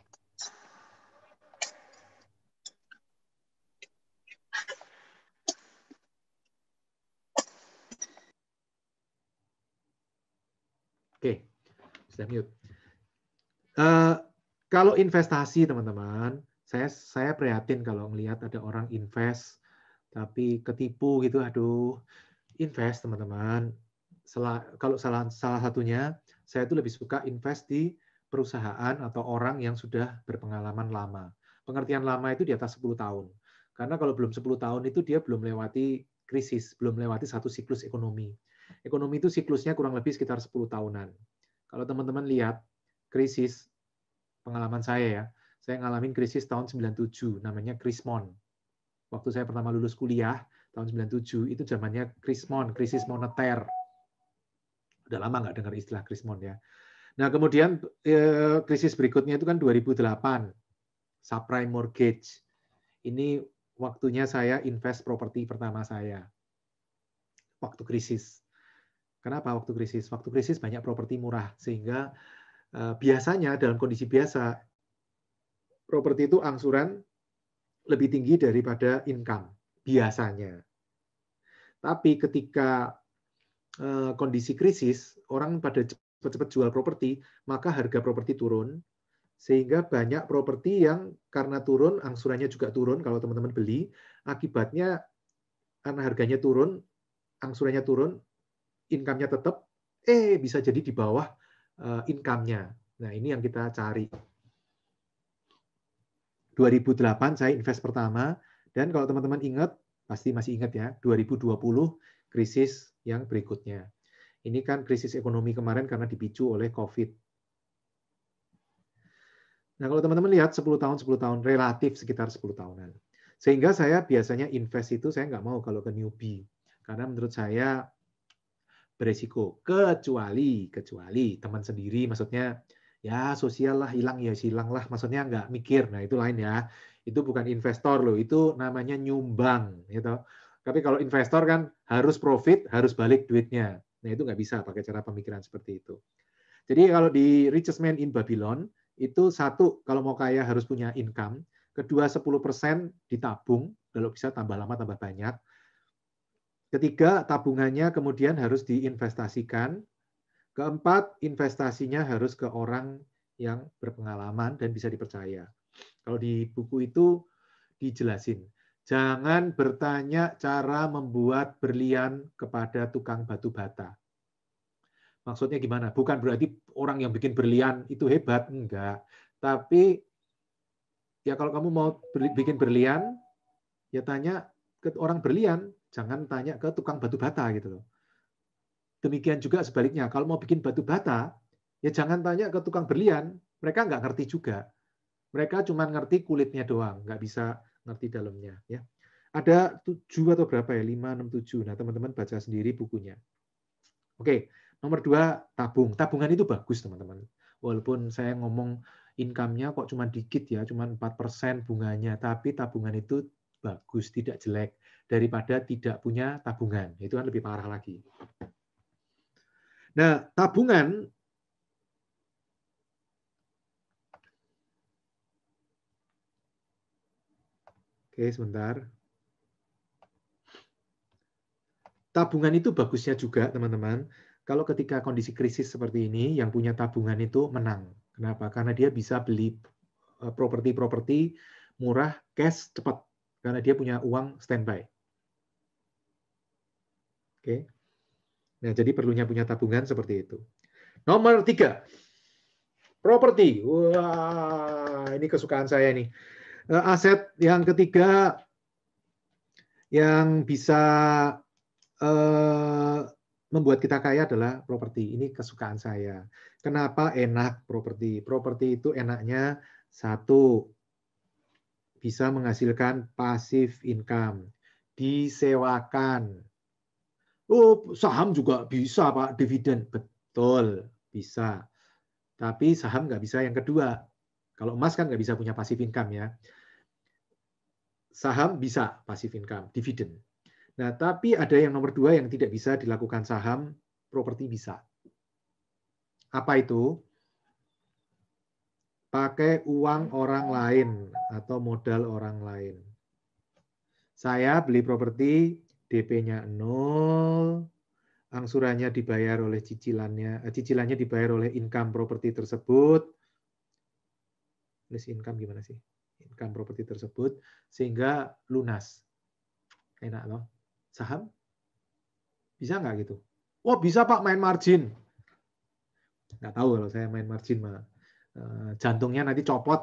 okay. sudah mute. Uh, kalau investasi, teman-teman, saya saya prihatin kalau melihat ada orang invest tapi ketipu gitu. Aduh, invest teman-teman. kalau salah salah satunya, saya itu lebih suka invest di perusahaan atau orang yang sudah berpengalaman lama. Pengertian lama itu di atas 10 tahun. Karena kalau belum 10 tahun itu dia belum melewati krisis, belum melewati satu siklus ekonomi. Ekonomi itu siklusnya kurang lebih sekitar 10 tahunan. Kalau teman-teman lihat krisis pengalaman saya ya, saya ngalamin krisis tahun 97 namanya Krismon. Waktu saya pertama lulus kuliah tahun 97 itu zamannya Krismon, krisis moneter. Udah lama nggak dengar istilah Krismon ya Nah, kemudian eh, krisis berikutnya itu kan 2008, subprime mortgage. Ini waktunya saya invest properti pertama saya. Waktu krisis. Kenapa waktu krisis? Waktu krisis banyak properti murah sehingga eh, biasanya dalam kondisi biasa properti itu angsuran lebih tinggi daripada income biasanya. Tapi ketika eh, kondisi krisis, orang pada cepat-cepat jual properti, maka harga properti turun, sehingga banyak properti yang karena turun angsurannya juga turun kalau teman-teman beli akibatnya karena harganya turun angsurannya turun income-nya tetap eh bisa jadi di bawah eh, income-nya nah ini yang kita cari 2008 saya invest pertama dan kalau teman-teman ingat pasti masih ingat ya 2020 krisis yang berikutnya ini kan krisis ekonomi kemarin karena dipicu oleh COVID. Nah, kalau teman-teman lihat 10 tahun, 10 tahun, relatif sekitar 10 tahunan. Sehingga saya biasanya invest itu saya nggak mau kalau ke newbie. Karena menurut saya beresiko. Kecuali, kecuali teman sendiri maksudnya ya sosial lah hilang ya hilang lah maksudnya nggak mikir nah itu lain ya itu bukan investor loh itu namanya nyumbang gitu tapi kalau investor kan harus profit harus balik duitnya Nah itu nggak bisa pakai cara pemikiran seperti itu. Jadi kalau di richest man in Babylon itu satu kalau mau kaya harus punya income, kedua 10% ditabung, kalau bisa tambah lama tambah banyak. Ketiga, tabungannya kemudian harus diinvestasikan. Keempat, investasinya harus ke orang yang berpengalaman dan bisa dipercaya. Kalau di buku itu dijelasin. Jangan bertanya cara membuat berlian kepada tukang batu bata. Maksudnya gimana? Bukan berarti orang yang bikin berlian itu hebat, enggak. Tapi ya kalau kamu mau bikin berlian, ya tanya ke orang berlian, jangan tanya ke tukang batu bata gitu loh. Demikian juga sebaliknya, kalau mau bikin batu bata, ya jangan tanya ke tukang berlian, mereka enggak ngerti juga. Mereka cuma ngerti kulitnya doang, enggak bisa ngerti dalamnya ya. Ada tujuh atau berapa ya? Lima, enam, tujuh. Nah, teman-teman baca sendiri bukunya. Oke, nomor dua tabung. Tabungan itu bagus, teman-teman. Walaupun saya ngomong income-nya kok cuma dikit ya, cuma 4% bunganya, tapi tabungan itu bagus, tidak jelek daripada tidak punya tabungan. Itu kan lebih parah lagi. Nah, tabungan Oke, sebentar. Tabungan itu bagusnya juga, teman-teman. Kalau ketika kondisi krisis seperti ini, yang punya tabungan itu menang. Kenapa? Karena dia bisa beli eh, properti-properti murah, cash, cepat. Karena dia punya uang standby. Oke. Nah, jadi perlunya punya tabungan seperti itu. Nomor tiga, properti. Wah, ini kesukaan saya nih Eh, aset yang ketiga yang bisa eh, membuat kita kaya adalah properti. Ini kesukaan saya. Kenapa enak properti? Properti itu enaknya satu bisa menghasilkan pasif income, disewakan. Oh, saham juga bisa, Pak, dividen. Betul, bisa. Tapi saham nggak bisa yang kedua. Kalau emas kan nggak bisa punya pasif income ya saham bisa pasif income, dividen. Nah, tapi ada yang nomor dua yang tidak bisa dilakukan saham, properti bisa. Apa itu? Pakai uang orang lain atau modal orang lain. Saya beli properti, DP-nya nol, angsurannya dibayar oleh cicilannya, eh, cicilannya dibayar oleh income properti tersebut. List income gimana sih? mendapatkan properti tersebut sehingga lunas. Enak loh. Saham? Bisa nggak gitu? Wah oh, bisa Pak main margin. Nggak tahu kalau saya main margin mah eh, jantungnya nanti copot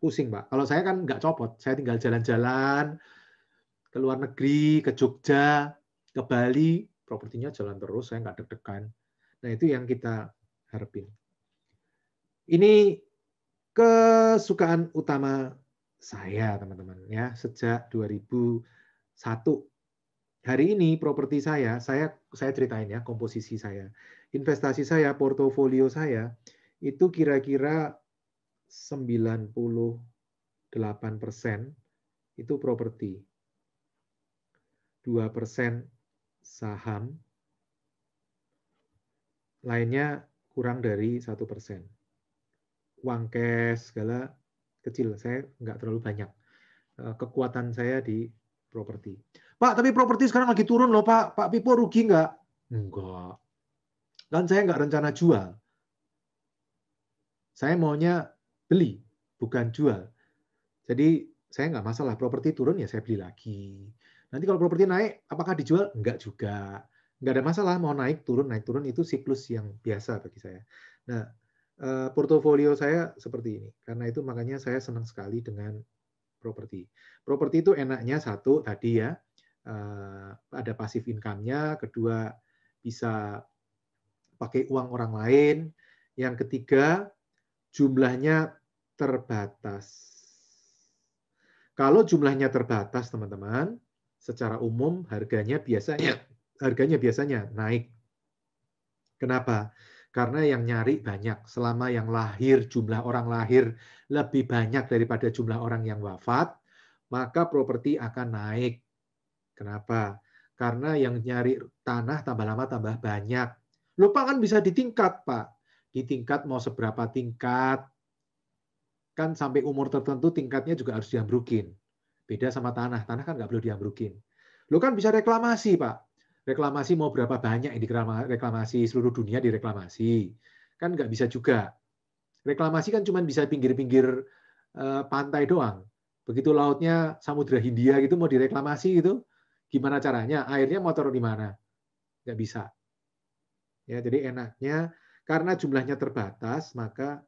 pusing Pak. Kalau saya kan nggak copot, saya tinggal jalan-jalan ke luar negeri, ke Jogja, ke Bali, propertinya jalan terus, saya nggak deg-degan. Nah itu yang kita harapin. Ini kesukaan utama saya, teman-teman. Ya, sejak 2001. Hari ini properti saya, saya saya ceritain ya komposisi saya. Investasi saya, portofolio saya itu kira-kira 98% itu properti. 2% saham. Lainnya kurang dari satu persen Uang cash segala kecil. Saya nggak terlalu banyak. Eh, kekuatan saya di properti. Pak, tapi properti sekarang lagi turun loh Pak. Pak Pipo rugi nggak? Enggak. dan saya nggak rencana jual. Saya maunya beli, bukan jual. Jadi saya nggak masalah. Properti turun ya saya beli lagi. Nanti kalau properti naik, apakah dijual? Enggak juga. Enggak ada masalah mau naik turun naik turun itu siklus yang biasa bagi saya. Nah, Eh, portofolio saya seperti ini. Karena itu makanya saya senang sekali dengan properti. Properti itu enaknya satu tadi ya, eh, ada pasif income-nya, kedua bisa pakai uang orang lain, yang ketiga jumlahnya terbatas. Kalau jumlahnya terbatas, teman-teman, secara umum harganya biasanya harganya biasanya naik. Kenapa? Karena yang nyari banyak. Selama yang lahir, jumlah orang lahir lebih banyak daripada jumlah orang yang wafat, maka properti akan naik. Kenapa? Karena yang nyari tanah tambah lama tambah banyak. Lupa kan bisa ditingkat, Pak. Ditingkat mau seberapa tingkat. Kan sampai umur tertentu tingkatnya juga harus diambrukin. Beda sama tanah. Tanah kan nggak perlu diambrukin. Lo kan bisa reklamasi, Pak reklamasi mau berapa banyak yang reklamasi seluruh dunia direklamasi kan nggak bisa juga reklamasi kan cuma bisa pinggir-pinggir eh, pantai doang begitu lautnya samudra Hindia gitu mau direklamasi gitu gimana caranya airnya mau taruh di mana nggak bisa ya jadi enaknya karena jumlahnya terbatas maka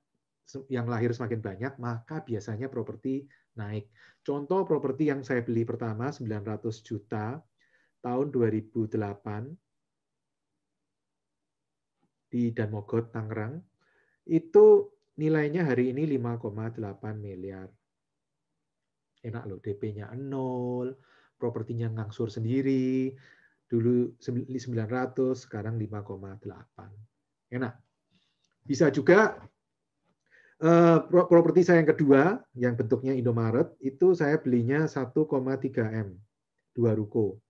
yang lahir semakin banyak maka biasanya properti naik contoh properti yang saya beli pertama 900 juta tahun 2008 di Dan Tangerang itu nilainya hari ini 5,8 miliar. Enak loh, DP-nya 0, propertinya ngangsur sendiri, dulu 900, sekarang 5,8. Enak. Bisa juga eh, properti saya yang kedua, yang bentuknya Indomaret, itu saya belinya 1,3 M, dua ruko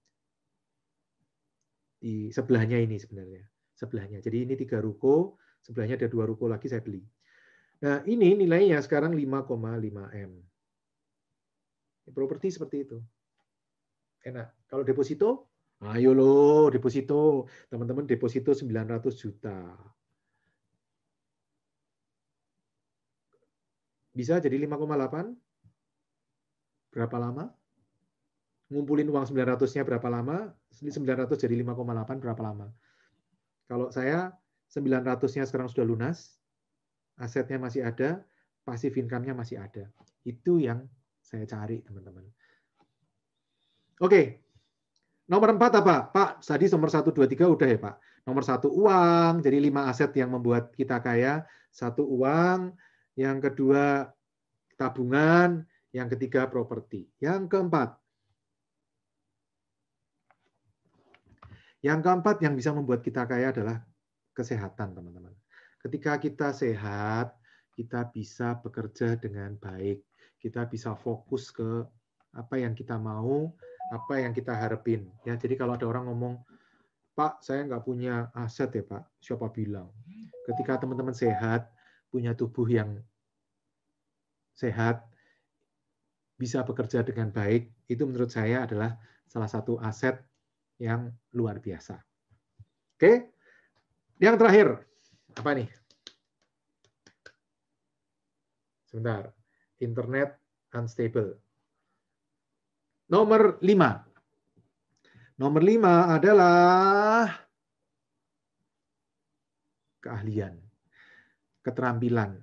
di sebelahnya ini sebenarnya sebelahnya. Jadi ini tiga ruko, sebelahnya ada dua ruko lagi saya beli. Nah ini nilainya sekarang 5,5 m. Properti seperti itu. Enak. Kalau deposito, ayo lo deposito. Teman-teman deposito 900 juta. Bisa jadi 5,8? Berapa lama? ngumpulin uang 900-nya berapa lama, 900 jadi 5,8 berapa lama. Kalau saya 900-nya sekarang sudah lunas, asetnya masih ada, pasif income-nya masih ada. Itu yang saya cari, teman-teman. Oke. Nomor empat apa? Pak, tadi nomor satu, dua, tiga udah ya, Pak. Nomor satu uang, jadi lima aset yang membuat kita kaya. Satu uang, yang kedua tabungan, yang ketiga properti. Yang keempat, Yang keempat yang bisa membuat kita kaya adalah kesehatan, teman-teman. Ketika kita sehat, kita bisa bekerja dengan baik. Kita bisa fokus ke apa yang kita mau, apa yang kita harapin. Ya, jadi kalau ada orang ngomong, Pak, saya nggak punya aset ya Pak. Siapa bilang? Ketika teman-teman sehat, punya tubuh yang sehat, bisa bekerja dengan baik, itu menurut saya adalah salah satu aset yang luar biasa. Oke. Yang terakhir, apa nih? Sebentar. Internet unstable. Nomor lima. Nomor lima adalah keahlian, keterampilan,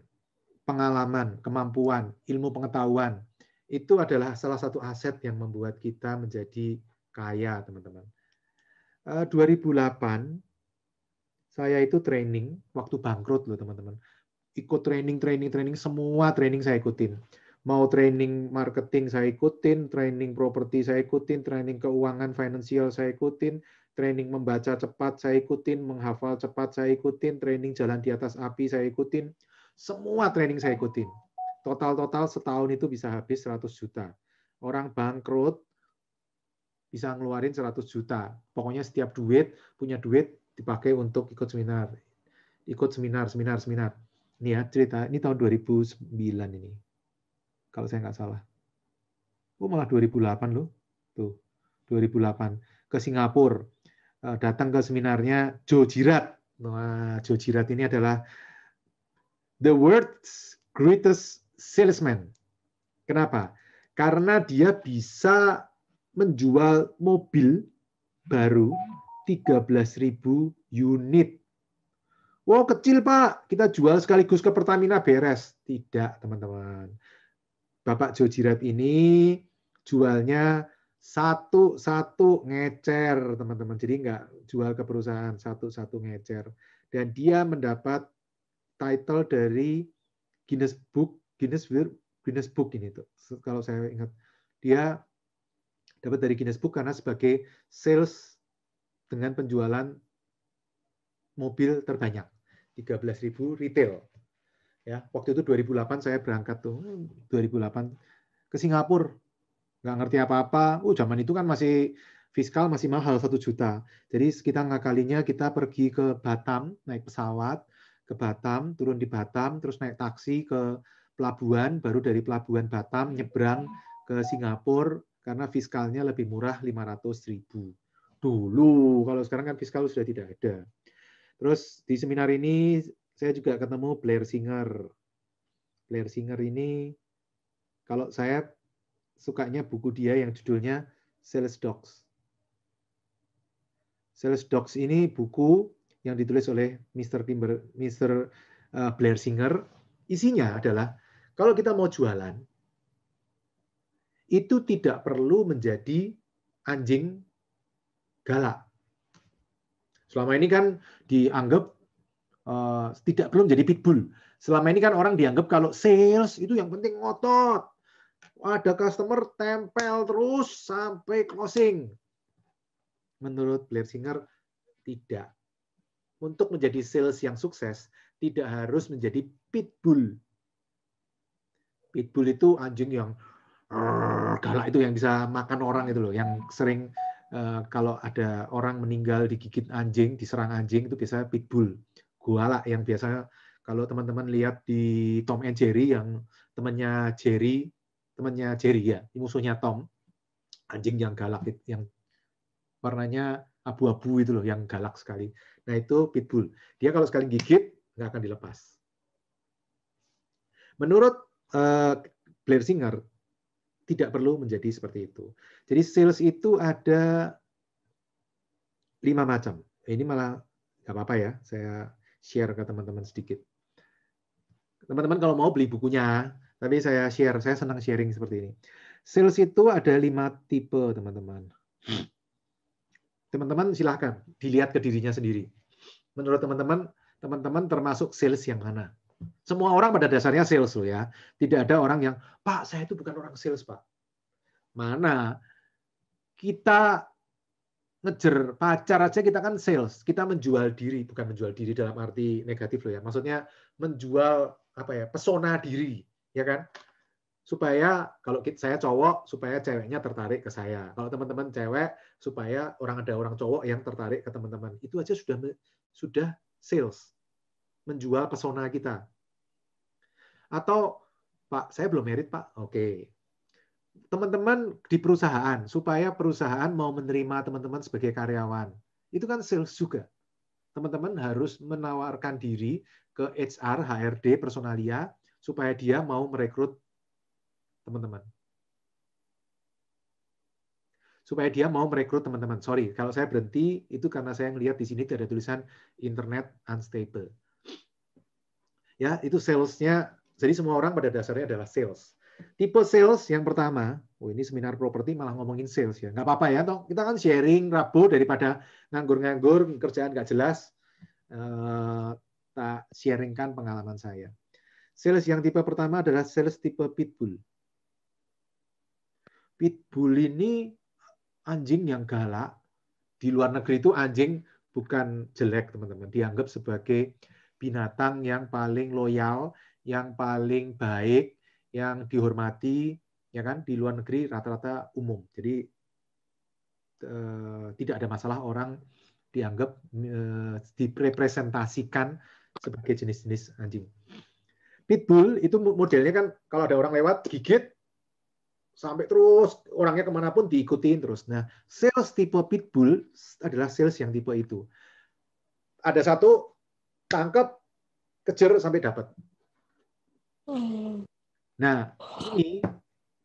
pengalaman, kemampuan, ilmu pengetahuan. Itu adalah salah satu aset yang membuat kita menjadi kaya, teman-teman. 2008 eh, saya itu training waktu bangkrut loh teman-teman. Ikut training, training, training semua training saya ikutin. Mau training marketing saya ikutin, training properti saya ikutin, training keuangan finansial saya ikutin, training membaca cepat saya ikutin, menghafal cepat saya ikutin, training jalan di atas api saya ikutin. Semua training saya ikutin. Total-total setahun itu bisa habis 100 juta. Orang bangkrut bisa ngeluarin 100 juta. Pokoknya setiap duit, punya duit dipakai untuk ikut seminar. Ikut seminar, seminar, seminar. Ini ya cerita, ini tahun 2009 ini. Kalau saya nggak salah. Oh malah 2008 loh. Tuh, 2008. Ke Singapura. Eh, datang ke seminarnya Joe Jirat. Nah, Joe Jirat ini adalah the world's greatest salesman. Kenapa? Karena dia bisa menjual mobil baru 13.000 unit. Wow, kecil Pak. Kita jual sekaligus ke Pertamina beres. Tidak, teman-teman. Bapak Jojirat ini jualnya satu-satu ngecer, teman-teman. Jadi enggak jual ke perusahaan, satu-satu ngecer. Dan dia mendapat title dari Guinness Book, Guinness Guinness Book ini tuh. Kalau saya ingat, dia dapat dari Guinness Book karena sebagai sales dengan penjualan mobil terbanyak 13.000 retail. Ya, waktu itu 2008 saya berangkat tuh 2008 ke Singapura. Nggak ngerti apa-apa. Oh, zaman itu kan masih fiskal masih mahal satu juta. Jadi kita kalinya kita pergi ke Batam naik pesawat ke Batam, turun di Batam, terus naik taksi ke pelabuhan, baru dari pelabuhan Batam nyebrang ke Singapura, karena fiskalnya lebih murah 500 dulu. Kalau sekarang kan fiskal sudah tidak ada. Terus di seminar ini saya juga ketemu Blair Singer. Blair Singer ini kalau saya sukanya buku dia yang judulnya Sales Dogs. Sales Dogs ini buku yang ditulis oleh Mr. Timber, Mr. Eh, Blair Singer. Isinya adalah kalau kita mau jualan, itu tidak perlu menjadi anjing galak. Selama ini kan dianggap uh, tidak perlu menjadi pitbull. Selama ini kan orang dianggap kalau sales itu yang penting ngotot. Ada customer tempel terus sampai closing. Menurut Blair Singer, tidak. Untuk menjadi sales yang sukses, tidak harus menjadi pitbull. Pitbull itu anjing yang galak eh, itu yang bisa makan orang itu loh, yang sering uh, kalau ada orang meninggal digigit anjing, diserang anjing itu biasanya pitbull, guala yang biasa kalau teman-teman lihat di Tom and Jerry yang temannya Jerry, temannya Jerry ya, musuhnya Tom, anjing yang galak yang warnanya abu-abu itu loh yang galak sekali. Nah itu pitbull. Dia kalau sekali gigit nggak akan dilepas. Menurut uh, Blair Singer, tidak perlu menjadi seperti itu. Jadi sales itu ada lima macam. Ini malah nggak apa-apa ya, saya share ke teman-teman sedikit. Teman-teman kalau mau beli bukunya, tapi saya share, saya senang sharing seperti ini. Sales itu ada lima tipe, teman-teman. Teman-teman silahkan dilihat ke dirinya sendiri. Menurut teman-teman, teman-teman termasuk sales yang mana? Semua orang pada dasarnya sales loh ya. Tidak ada orang yang, Pak saya itu bukan orang sales Pak. Mana kita ngejer pacar aja kita kan sales, kita menjual diri, bukan menjual diri dalam arti negatif loh ya. Maksudnya menjual apa ya, pesona diri, ya kan? Supaya kalau saya cowok, supaya ceweknya tertarik ke saya. Kalau teman-teman cewek, supaya orang ada orang cowok yang tertarik ke teman-teman. Itu aja sudah sudah sales menjual pesona kita. Atau Pak, saya belum merit, Pak. Oke. Teman-teman di perusahaan supaya perusahaan mau menerima teman-teman sebagai karyawan. Itu kan sales juga. Teman-teman harus menawarkan diri ke HR, HRD, personalia supaya dia mau merekrut teman-teman. Supaya dia mau merekrut teman-teman. Sorry, kalau saya berhenti itu karena saya melihat di sini ada tulisan internet unstable. Ya, itu salesnya. Jadi semua orang pada dasarnya adalah sales. Tipe sales yang pertama, oh ini seminar properti malah ngomongin sales ya. Nggak apa-apa ya, toh kita kan sharing rabu daripada nganggur-nganggur, kerjaan nggak jelas. Eh, tak sharingkan pengalaman saya. Sales yang tipe pertama adalah sales tipe pitbull. Pitbull ini anjing yang galak. Di luar negeri itu anjing bukan jelek, teman-teman. Dianggap sebagai binatang yang paling loyal, yang paling baik, yang dihormati, ya kan di luar negeri rata-rata umum. Jadi eh, tidak ada masalah orang dianggap eh, direpresentasikan sebagai jenis-jenis anjing. Pitbull itu modelnya kan kalau ada orang lewat gigit sampai terus orangnya kemanapun diikutin terus. Nah, sales tipe pitbull adalah sales yang tipe itu. Ada satu tangkap, kejar sampai dapat. Hmm. Nah, ini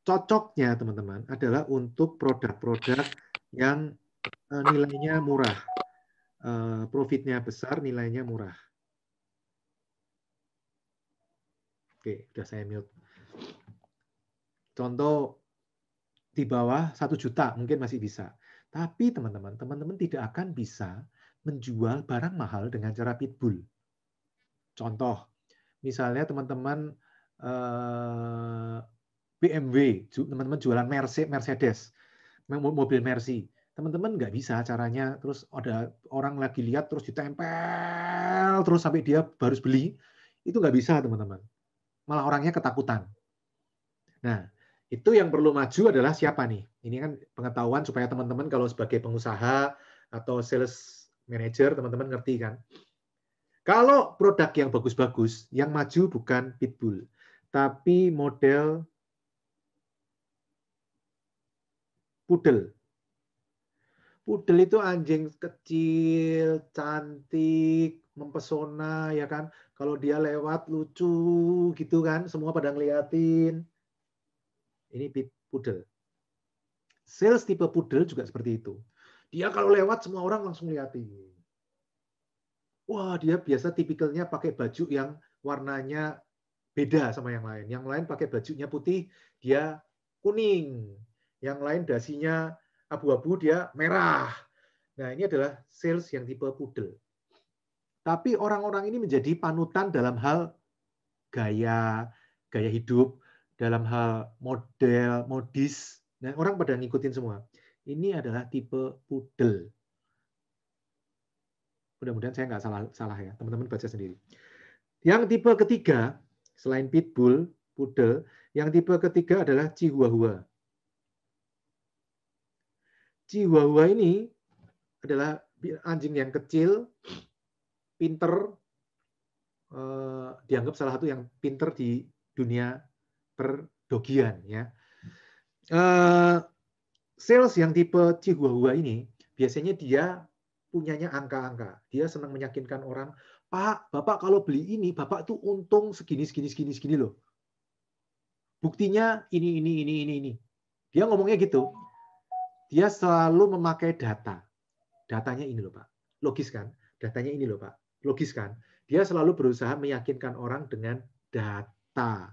cocoknya teman-teman adalah untuk produk-produk yang eh, nilainya murah. Eh, profitnya besar, nilainya murah. Oke, sudah saya mute. Contoh di bawah satu juta mungkin masih bisa. Tapi teman-teman, teman-teman tidak akan bisa menjual barang mahal dengan cara pitbull. Contoh, misalnya teman-teman eh, BMW, teman-teman jualan Mercedes, Mercedes mobil Mercy. Teman-teman nggak bisa caranya, terus ada orang lagi lihat, terus ditempel, terus sampai dia baru beli. Itu nggak bisa, teman-teman. Malah orangnya ketakutan. Nah, itu yang perlu maju adalah siapa nih? Ini kan pengetahuan supaya teman-teman kalau sebagai pengusaha atau sales manager, teman-teman ngerti kan? Kalau produk yang bagus-bagus, yang maju bukan pitbull, tapi model pudel. Pudel itu anjing kecil, cantik, mempesona ya kan. Kalau dia lewat lucu gitu kan, semua pada ngeliatin. Ini pudel. Sales tipe pudel juga seperti itu. Dia kalau lewat semua orang langsung liatin wah dia biasa tipikalnya pakai baju yang warnanya beda sama yang lain. Yang lain pakai bajunya putih, dia kuning. Yang lain dasinya abu-abu, dia merah. Nah, ini adalah sales yang tipe pudel. Tapi orang-orang ini menjadi panutan dalam hal gaya, gaya hidup, dalam hal model, modis. Nah, orang pada ngikutin semua. Ini adalah tipe pudel. Mudah-mudahan saya nggak salah salah ya. Teman-teman baca sendiri. Yang tipe ketiga selain pitbull, poodle, yang tipe ketiga adalah chihuahua. Chihuahua ini adalah anjing yang kecil, pinter, eh, dianggap salah satu yang pinter di dunia perdogian ya. Eh, sales yang tipe Chihuahua ini biasanya dia punyanya angka-angka. Dia senang meyakinkan orang, Pak, Bapak kalau beli ini, Bapak tuh untung segini, segini, segini, segini loh. Buktinya ini, ini, ini, ini, ini. Dia ngomongnya gitu. Dia selalu memakai data. Datanya ini loh, Pak. Logis kan? Datanya ini loh, Pak. Logis kan? Dia selalu berusaha meyakinkan orang dengan data,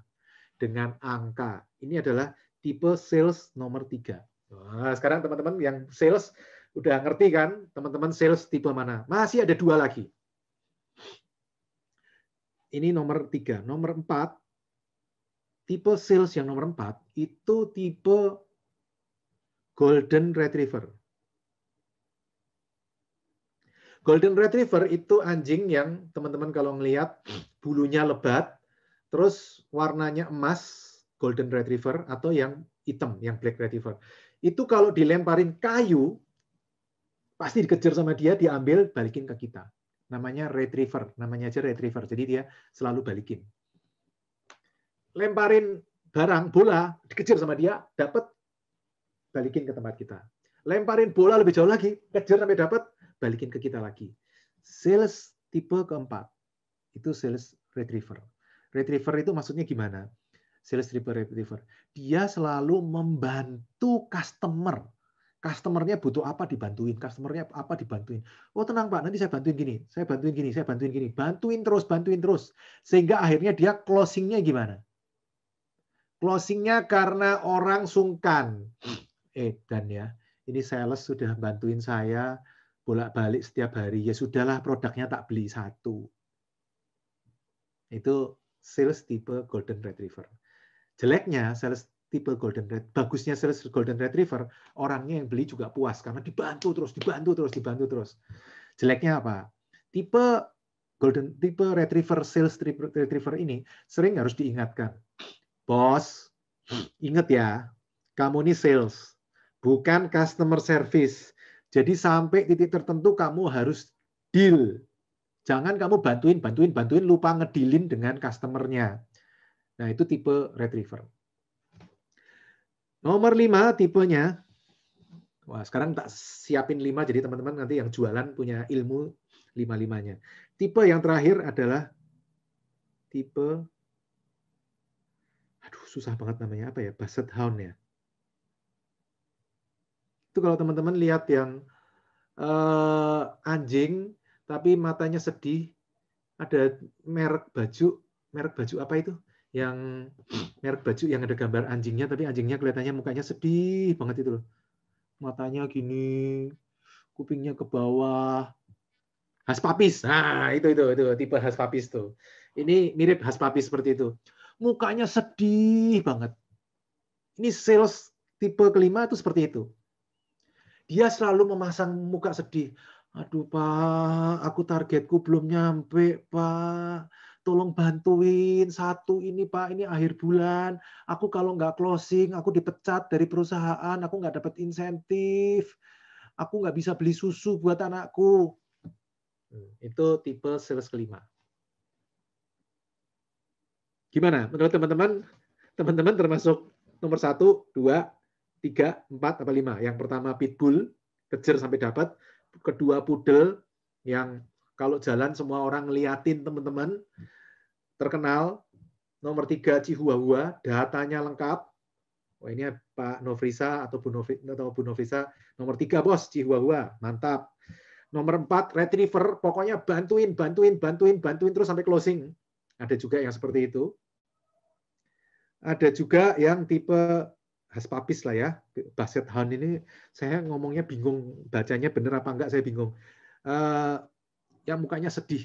dengan angka. Ini adalah tipe sales nomor tiga. Nah, sekarang teman-teman yang sales udah ngerti kan teman-teman sales tipe mana? Masih ada dua lagi. Ini nomor tiga. Nomor empat, tipe sales yang nomor empat itu tipe golden retriever. Golden retriever itu anjing yang teman-teman kalau ngelihat bulunya lebat, terus warnanya emas, golden retriever atau yang hitam, yang black retriever. Itu kalau dilemparin kayu, pasti dikejar sama dia, diambil, balikin ke kita. Namanya retriever, namanya aja retriever. Jadi dia selalu balikin. Lemparin barang, bola, dikejar sama dia, dapat, balikin ke tempat kita. Lemparin bola lebih jauh lagi, kejar sampai dapat, balikin ke kita lagi. Sales tipe keempat, itu sales retriever. Retriever itu maksudnya gimana? Sales tipe retriever. Dia selalu membantu customer customernya butuh apa dibantuin, customernya apa dibantuin. Oh tenang Pak, nanti saya bantuin gini, saya bantuin gini, saya bantuin gini. Bantuin terus, bantuin terus. Sehingga akhirnya dia closingnya gimana? Closingnya karena orang sungkan. Eh dan ya, ini sales sudah bantuin saya bolak-balik setiap hari. Ya sudahlah produknya tak beli satu. Itu sales tipe golden retriever. Jeleknya sales tipe golden red bagusnya sales golden retriever orangnya yang beli juga puas karena dibantu terus dibantu terus dibantu terus jeleknya apa tipe golden tipe retriever sales retriever ini sering harus diingatkan bos ingat ya kamu ini sales bukan customer service jadi sampai titik tertentu kamu harus deal Jangan kamu bantuin, bantuin, bantuin, lupa ngedilin dengan customernya. Nah, itu tipe retriever. Nomor lima tipenya. Wah, sekarang tak siapin lima, jadi teman-teman nanti yang jualan punya ilmu lima-limanya. Tipe yang terakhir adalah tipe aduh susah banget namanya apa ya Basset Hound ya itu kalau teman-teman lihat yang uh, anjing tapi matanya sedih ada merek baju merek baju apa itu yang merek baju yang ada gambar anjingnya tapi anjingnya kelihatannya mukanya sedih banget itu loh matanya gini kupingnya ke bawah khas papis nah itu itu itu tipe khas papis tuh ini mirip khas papis seperti itu mukanya sedih banget ini sales tipe kelima itu seperti itu dia selalu memasang muka sedih aduh pak aku targetku belum nyampe pak tolong bantuin satu ini Pak, ini akhir bulan, aku kalau nggak closing, aku dipecat dari perusahaan, aku nggak dapat insentif, aku nggak bisa beli susu buat anakku. Hmm, itu tipe sales kelima. Gimana menurut teman-teman? Teman-teman termasuk nomor satu, dua, tiga, empat, apa lima. Yang pertama pitbull, kejar sampai dapat. Kedua pudel yang kalau jalan semua orang ngeliatin teman-teman. Terkenal. Nomor tiga Cihuahua datanya lengkap. Wah ini Pak Novrisa atau Bu, Novi, atau Bu Novrisa nomor tiga bos Cihuahua mantap. Nomor empat retriever, pokoknya bantuin, bantuin, bantuin, bantuin terus sampai closing. Ada juga yang seperti itu. Ada juga yang tipe khas papis lah ya. Basset Hound ini saya ngomongnya bingung, bacanya bener apa enggak saya bingung. Eh, yang mukanya sedih.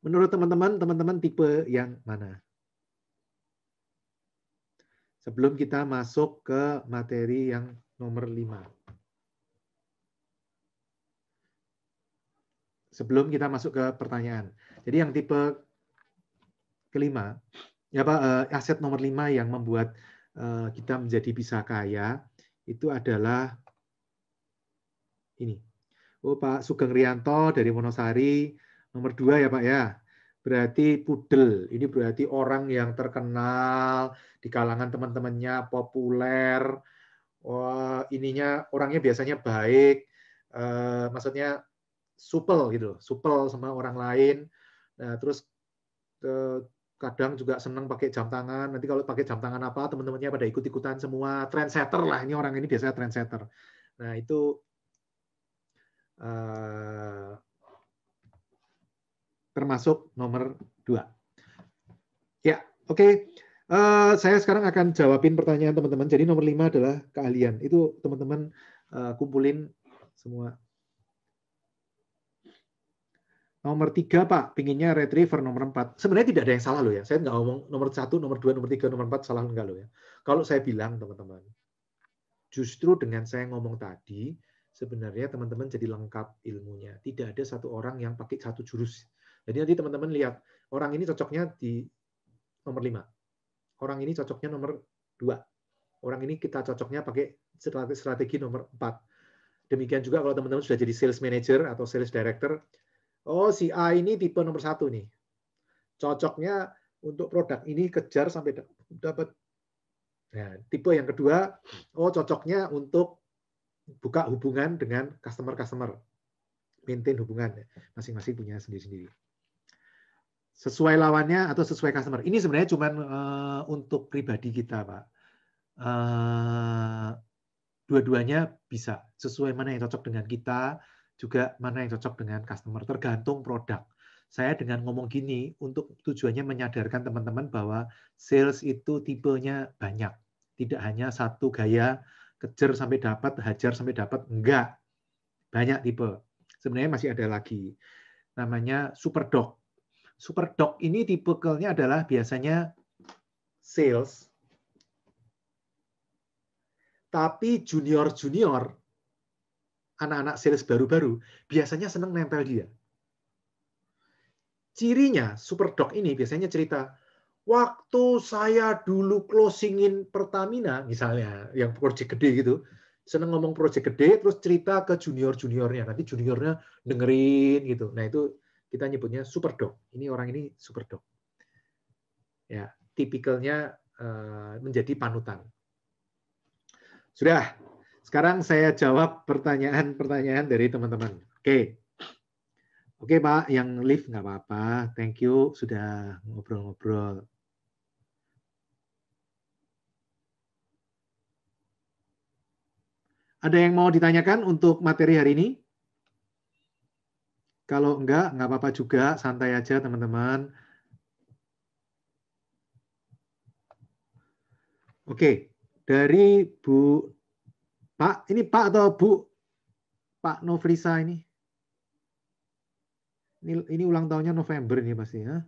Menurut teman-teman, teman-teman tipe yang mana? Sebelum kita masuk ke materi yang nomor 5. Sebelum kita masuk ke pertanyaan. Jadi yang tipe kelima, ya Pak, eh, aset nomor 5 yang membuat eh, kita menjadi bisa kaya itu adalah ini Oh, Pak Sugeng Rianto dari Monosari, nomor dua ya Pak ya. Berarti pudel, ini berarti orang yang terkenal di kalangan teman-temannya, populer, oh, ininya orangnya biasanya baik, eh, maksudnya supel gitu, supel sama orang lain. Nah, terus eh, kadang juga senang pakai jam tangan. Nanti kalau pakai jam tangan apa, teman-temannya pada ikut-ikutan semua. Trendsetter lah, ini orang ini biasanya trendsetter. Nah, itu Eh, termasuk nomor dua. Ya, oke. Okay. Uh, eh, saya sekarang akan jawabin pertanyaan teman-teman. Jadi nomor lima adalah keahlian. Itu teman-teman uh, kumpulin semua. Nomor tiga Pak, pinginnya retriever nomor empat. Sebenarnya tidak ada yang salah loh ya. Saya nggak ngomong nomor satu, nomor dua, nomor tiga, nomor empat salah nggak loh ya. Kalau saya bilang teman-teman, justru dengan saya ngomong tadi, sebenarnya teman-teman jadi lengkap ilmunya. Tidak ada satu orang yang pakai satu jurus. Jadi nanti teman-teman lihat, orang ini cocoknya di nomor 5. Orang ini cocoknya nomor 2. Orang ini kita cocoknya pakai strategi nomor 4. Demikian juga kalau teman-teman sudah jadi sales manager atau sales director, oh si A ini tipe nomor satu nih. Cocoknya untuk produk ini kejar sampai dapat Nah, tipe yang kedua, oh cocoknya untuk buka hubungan dengan customer-customer. Maintain hubungan ya, masing-masing punya sendiri-sendiri. Sesuai lawannya atau sesuai customer. Ini sebenarnya cuma uh, eh, untuk pribadi kita, Pak. Uh, dua-duanya bisa. Sesuai mana yang cocok dengan kita, juga mana yang cocok dengan customer. Tergantung produk. Saya dengan ngomong gini untuk tujuannya menyadarkan teman-teman bahwa sales itu tipenya banyak. Tidak hanya satu gaya kejar sampai dapat, hajar sampai dapat, enggak. Banyak tipe. Sebenarnya masih ada lagi. Namanya super Super Superdog ini tipikalnya adalah biasanya sales, tapi junior-junior, anak-anak sales baru-baru, biasanya senang nempel dia. Cirinya, super superdog ini biasanya cerita, waktu saya dulu closingin Pertamina misalnya yang proyek gede gitu seneng ngomong proyek gede terus cerita ke junior juniornya nanti juniornya dengerin gitu nah itu kita nyebutnya super dog ini orang ini super dog ya tipikalnya eh, menjadi panutan sudah sekarang saya jawab pertanyaan-pertanyaan dari teman-teman oke oke pak yang live nggak apa-apa thank you sudah ngobrol-ngobrol Ada yang mau ditanyakan untuk materi hari ini? Kalau enggak, enggak apa-apa juga. Santai aja, teman-teman. Oke, dari Bu Pak, ini Pak atau Bu? Pak Nofrisa ini. Ini, ini ulang tahunnya November ini pasti ya.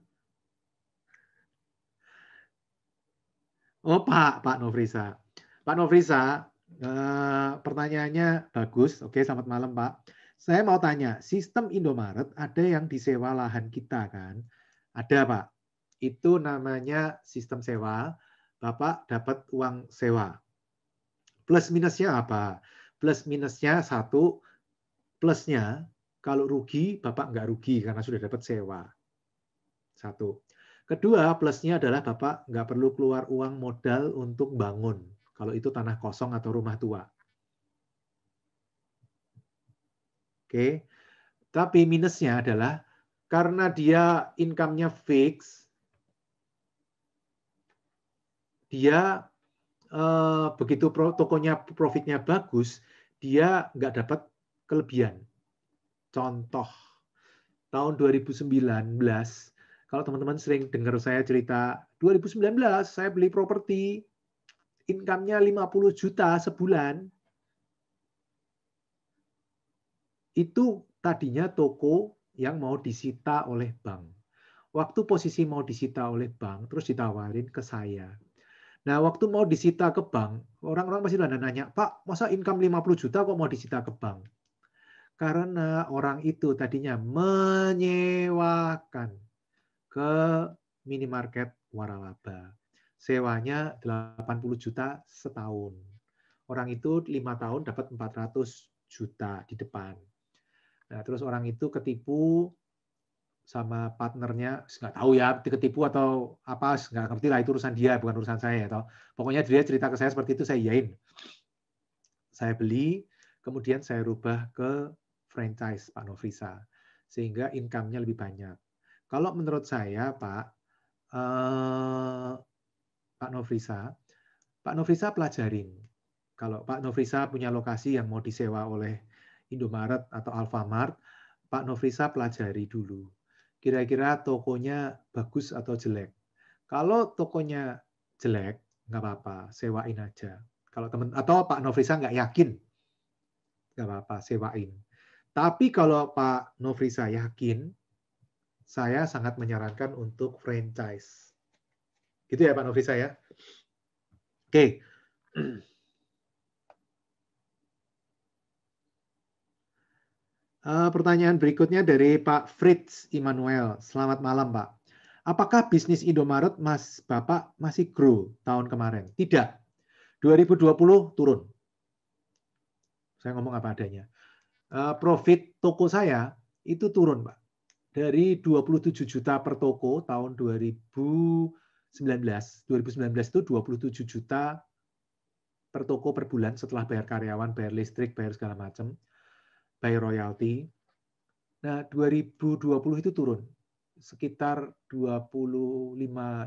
Oh Pak, Pak Novrisa. Pak Nofrisa, Eh, pertanyaannya bagus. Oke, selamat malam Pak. Saya mau tanya, sistem Indomaret ada yang disewa lahan kita kan? Ada Pak. Itu namanya sistem sewa. Bapak dapat uang sewa. Plus minusnya apa? Plus minusnya satu, plusnya kalau rugi Bapak nggak rugi karena sudah dapat sewa. Satu. Kedua, plusnya adalah Bapak nggak perlu keluar uang modal untuk bangun kalau itu tanah kosong atau rumah tua. Oke. Tapi minusnya adalah karena dia income-nya fix, dia eh, begitu tokonya profitnya bagus, dia nggak dapat kelebihan. Contoh, tahun 2019, kalau teman-teman sering dengar saya cerita, 2019 saya beli properti, income-nya 50 juta sebulan, itu tadinya toko yang mau disita oleh bank. Waktu posisi mau disita oleh bank, terus ditawarin ke saya. Nah, waktu mau disita ke bank, orang-orang pasti -orang nanya, Pak, masa income 50 juta kok mau disita ke bank? Karena orang itu tadinya menyewakan ke minimarket waralaba sewanya 80 juta setahun. Orang itu lima tahun dapat 400 juta di depan. Nah, terus orang itu ketipu sama partnernya, nggak tahu ya, ketipu atau apa, nggak ngerti lah itu urusan dia, bukan urusan saya. Atau pokoknya dia cerita ke saya seperti itu, saya iyain. Saya beli, kemudian saya rubah ke franchise Pak Novisa, sehingga income-nya lebih banyak. Kalau menurut saya, Pak, eh, Pak Novrisa, Pak Novrisa pelajarin. Kalau Pak Novrisa punya lokasi yang mau disewa oleh Indomaret atau Alfamart, Pak Novrisa pelajari dulu. Kira-kira tokonya bagus atau jelek. Kalau tokonya jelek, nggak apa-apa, sewain aja. Kalau teman atau Pak Novrisa nggak yakin, nggak apa-apa, sewain. Tapi kalau Pak Novrisa yakin, saya sangat menyarankan untuk franchise Gitu ya Pak Nofrisa ya. Oke. Okay. Uh, eh, pertanyaan berikutnya dari Pak Fritz Immanuel. Selamat malam, Pak. Apakah bisnis Indomaret Mas Bapak masih grow tahun kemarin? Tidak. 2020 turun. Saya ngomong apa adanya. Uh, profit toko saya itu turun, Pak. Dari 27 juta per toko tahun 2020. 2019 itu 27 juta per toko per bulan setelah bayar karyawan, bayar listrik, bayar segala macam, bayar royalti. Nah, 2020 itu turun sekitar 25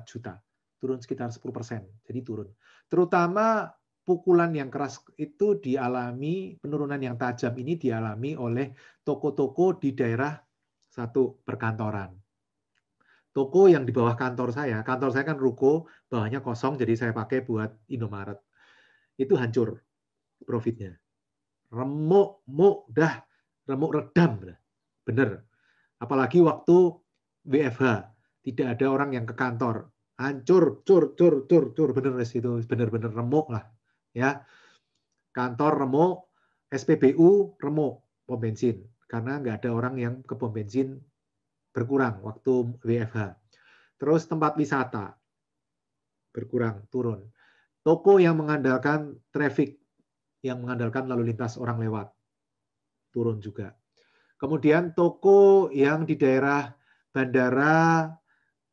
juta, turun sekitar 10 persen, jadi turun. Terutama pukulan yang keras itu dialami, penurunan yang tajam ini dialami oleh toko-toko di daerah satu perkantoran toko yang di bawah kantor saya, kantor saya kan ruko, bawahnya kosong, jadi saya pakai buat Indomaret. Itu hancur profitnya. Remuk, muk, dah. Remuk redam. Bener. Apalagi waktu WFH. Tidak ada orang yang ke kantor. Hancur, cur, cur, cur, cur. Bener itu bener-bener remuk lah. Ya. Kantor remuk, SPBU remuk, pom bensin. Karena nggak ada orang yang ke pom bensin berkurang waktu WFH. Terus tempat wisata berkurang, turun. Toko yang mengandalkan traffic, yang mengandalkan lalu lintas orang lewat, turun juga. Kemudian toko yang di daerah bandara,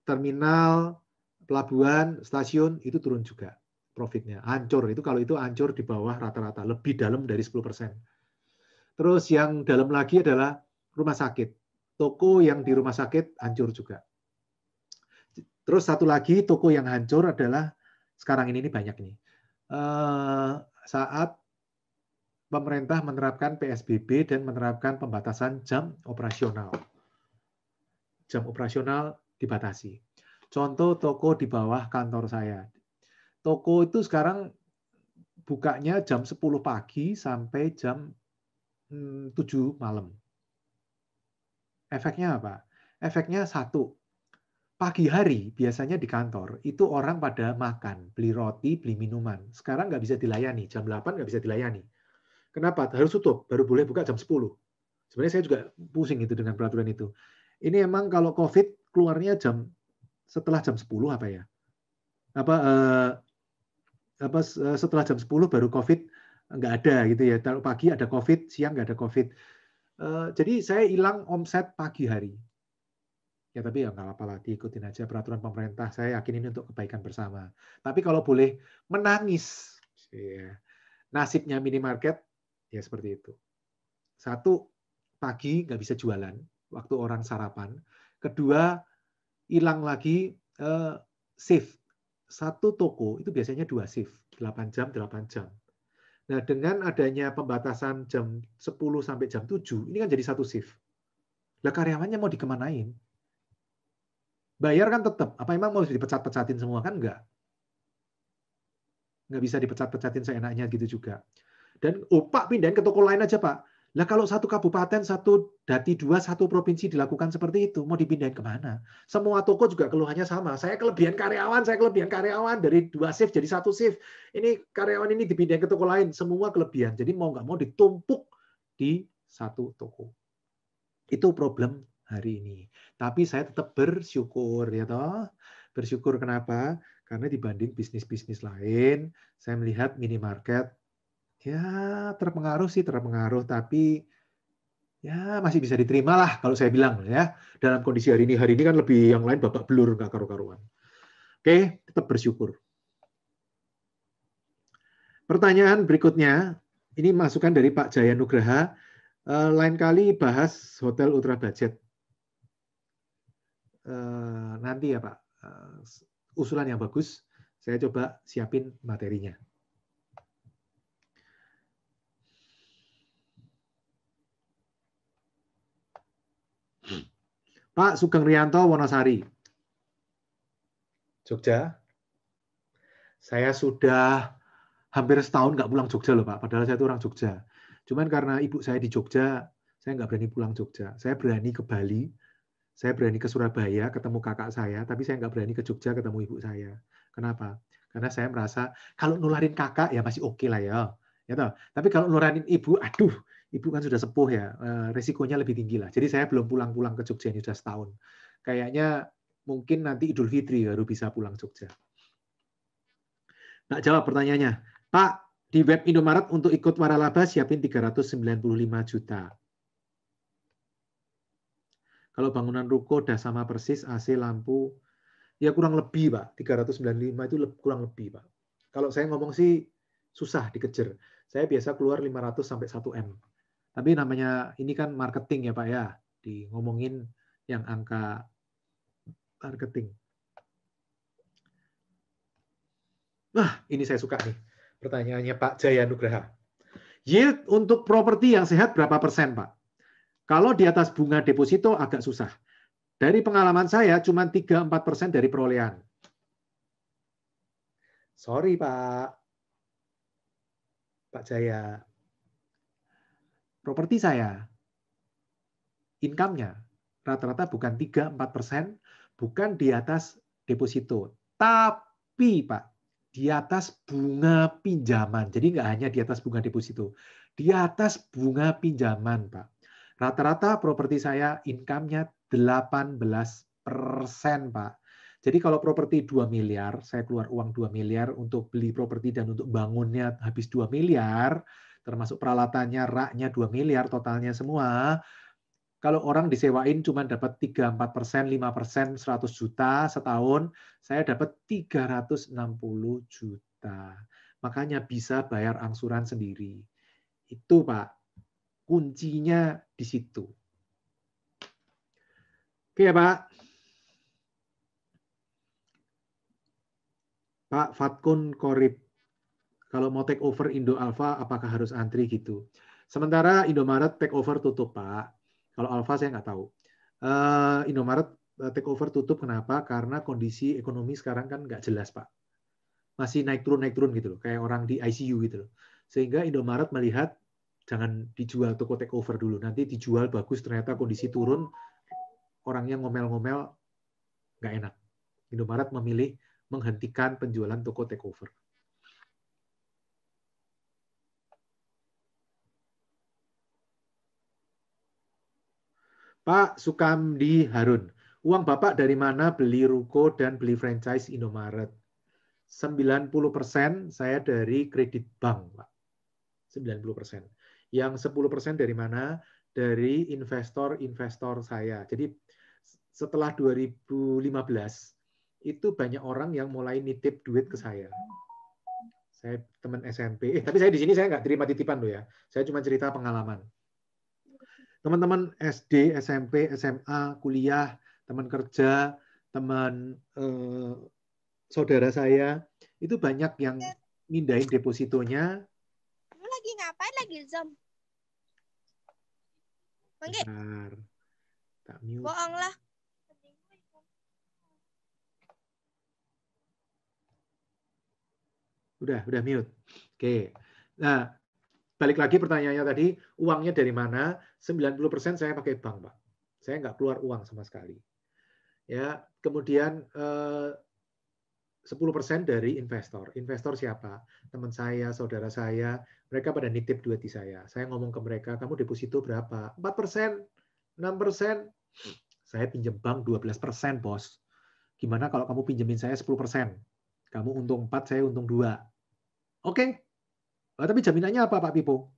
terminal, pelabuhan, stasiun, itu turun juga profitnya. Hancur, itu kalau itu hancur di bawah rata-rata, lebih dalam dari 10%. Terus yang dalam lagi adalah rumah sakit toko yang di rumah sakit hancur juga. Terus satu lagi toko yang hancur adalah sekarang ini ini banyak nih. Eh, saat pemerintah menerapkan PSBB dan menerapkan pembatasan jam operasional. Jam operasional dibatasi. Contoh toko di bawah kantor saya. Toko itu sekarang bukanya jam 10 pagi sampai jam 7 hmm, malam. Efeknya apa? Efeknya satu, pagi hari biasanya di kantor itu orang pada makan, beli roti, beli minuman. Sekarang nggak bisa dilayani, jam 8 nggak bisa dilayani. Kenapa? Harus tutup, baru boleh buka jam 10. Sebenarnya saya juga pusing itu dengan peraturan itu. Ini emang kalau COVID keluarnya jam setelah jam 10 apa ya? Apa eh, apa setelah jam 10 baru COVID nggak ada gitu ya. Kalau pagi ada COVID, siang nggak ada COVID. Eh, jadi saya hilang omset pagi hari. Ya tapi ya nggak apa-apa lagi ikutin aja peraturan pemerintah. Saya yakin ini untuk kebaikan bersama. Tapi kalau boleh menangis, ya. nasibnya minimarket ya seperti itu. Satu pagi nggak bisa jualan waktu orang sarapan. Kedua hilang lagi uh, shift. Satu toko itu biasanya dua shift, 8 jam, 8 jam. Nah, dengan adanya pembatasan jam 10 sampai jam 7, ini kan jadi satu shift. Lah karyawannya mau dikemanain? Bayar kan tetap. Apa emang mau dipecat-pecatin semua? Kan enggak. Enggak bisa dipecat-pecatin seenaknya gitu juga. Dan opak oh, pindahin ke toko lain aja, Pak. Lah kalau satu kabupaten, satu dati dua, satu provinsi dilakukan seperti itu, mau dipindahin kemana? Semua toko juga keluhannya sama. Saya kelebihan karyawan, saya kelebihan karyawan dari dua shift jadi satu shift. Ini karyawan ini dipindahin ke toko lain, semua kelebihan. Jadi mau nggak mau ditumpuk di satu toko. Itu problem hari ini. Tapi saya tetap bersyukur ya toh. Bersyukur kenapa? Karena dibanding bisnis-bisnis lain, saya melihat minimarket ya terpengaruh sih terpengaruh tapi ya masih bisa diterima lah kalau saya bilang ya dalam kondisi hari ini hari ini kan lebih yang lain bapak belur nggak karu-karuan oke tetap bersyukur pertanyaan berikutnya ini masukan dari Pak Jaya Nugraha eh, lain kali bahas hotel ultra budget eh, nanti ya Pak eh, usulan yang bagus saya coba siapin materinya Pak Sugeng Rianto Wonosari. Jogja. Saya sudah hampir setahun nggak pulang Jogja loh Pak, padahal saya itu orang Jogja. Cuman karena ibu saya di Jogja, saya nggak berani pulang Jogja. Saya berani ke Bali, saya berani ke Surabaya ketemu kakak saya, tapi saya nggak berani ke Jogja ketemu ibu saya. Kenapa? Karena saya merasa kalau nularin kakak ya masih oke okay lah ya. Ya toh. Tapi kalau nularin ibu, aduh, ibu kan sudah sepuh ya, eh, resikonya lebih tinggi lah. Jadi saya belum pulang-pulang ke Jogja ini sudah setahun. Kayaknya mungkin nanti Idul Fitri baru bisa pulang Jogja. Tak jawab pertanyaannya. Pak, di web Indomaret untuk ikut waralaba siapin 395 juta. Kalau bangunan ruko udah sama persis, AC, lampu, ya kurang lebih Pak. 395 itu kurang lebih Pak. Kalau saya ngomong sih susah dikejar. Saya biasa keluar 500 sampai 1 M tapi namanya ini kan marketing ya Pak ya, di ngomongin yang angka marketing. Nah, ini saya suka nih pertanyaannya Pak Jaya Nugraha. Yield untuk properti yang sehat berapa persen Pak? Kalau di atas bunga deposito agak susah. Dari pengalaman saya cuma 3-4 persen dari perolehan. Sorry Pak. Pak Jaya properti saya, income-nya rata-rata bukan 3-4 persen, bukan di atas deposito. Tapi Pak, di atas bunga pinjaman. Jadi nggak hanya di atas bunga deposito, di atas bunga pinjaman Pak. Rata-rata properti saya income-nya 18 persen Pak. Jadi kalau properti 2 miliar, saya keluar uang 2 miliar untuk beli properti dan untuk bangunnya habis 2 miliar, termasuk peralatannya, raknya 2 miliar totalnya semua. Kalau orang disewain cuma dapat 3, 4 persen, 5 persen, 100 juta setahun, saya dapat 360 juta. Makanya bisa bayar angsuran sendiri. Itu Pak, kuncinya di situ. Oke ya Pak. Pak Fatkun Korib kalau mau take over Indo Alpha, apakah harus antri gitu. Sementara Indomaret take over tutup Pak. Kalau Alpha saya nggak tahu. Uh, Indomaret eh, take over tutup kenapa? Karena kondisi ekonomi sekarang kan nggak jelas Pak. Masih naik turun naik turun gitu loh, kayak orang di ICU gitu loh. Sehingga Indomaret melihat jangan dijual toko take over dulu. Nanti dijual bagus ternyata kondisi turun orangnya ngomel-ngomel nggak enak. Indomaret memilih menghentikan penjualan toko take over. Pak Sukamdi Harun, uang Bapak dari mana beli ruko dan beli franchise Indomaret? 90% saya dari kredit bank, Pak. 90%. Yang 10% dari mana? Dari investor-investor saya. Jadi setelah 2015 itu banyak orang yang mulai nitip duit ke saya. Saya teman SMP, eh, tapi saya di sini saya nggak terima titipan loh ya. Saya cuma cerita pengalaman teman-teman SD, SMP, SMA, kuliah, teman kerja, teman eh, saudara saya, itu banyak yang mindahin depositonya. Kamu lagi ngapain lagi, zoom Bentar. Bohong lah. Udah, udah mute. Oke. Nah, balik lagi pertanyaannya tadi, uangnya dari mana? 90% saya pakai bank, Pak. Saya nggak keluar uang sama sekali. Ya, kemudian eh, 10% dari investor. Investor siapa? Teman saya, saudara saya, mereka pada nitip duit di saya. Saya ngomong ke mereka, kamu deposito berapa? 4%, 6%. Saya pinjam bank 12%, Bos. Gimana kalau kamu pinjemin saya 10%? Kamu untung 4, saya untung 2. Oke. Okay. tapi jaminannya apa, Pak Pipo?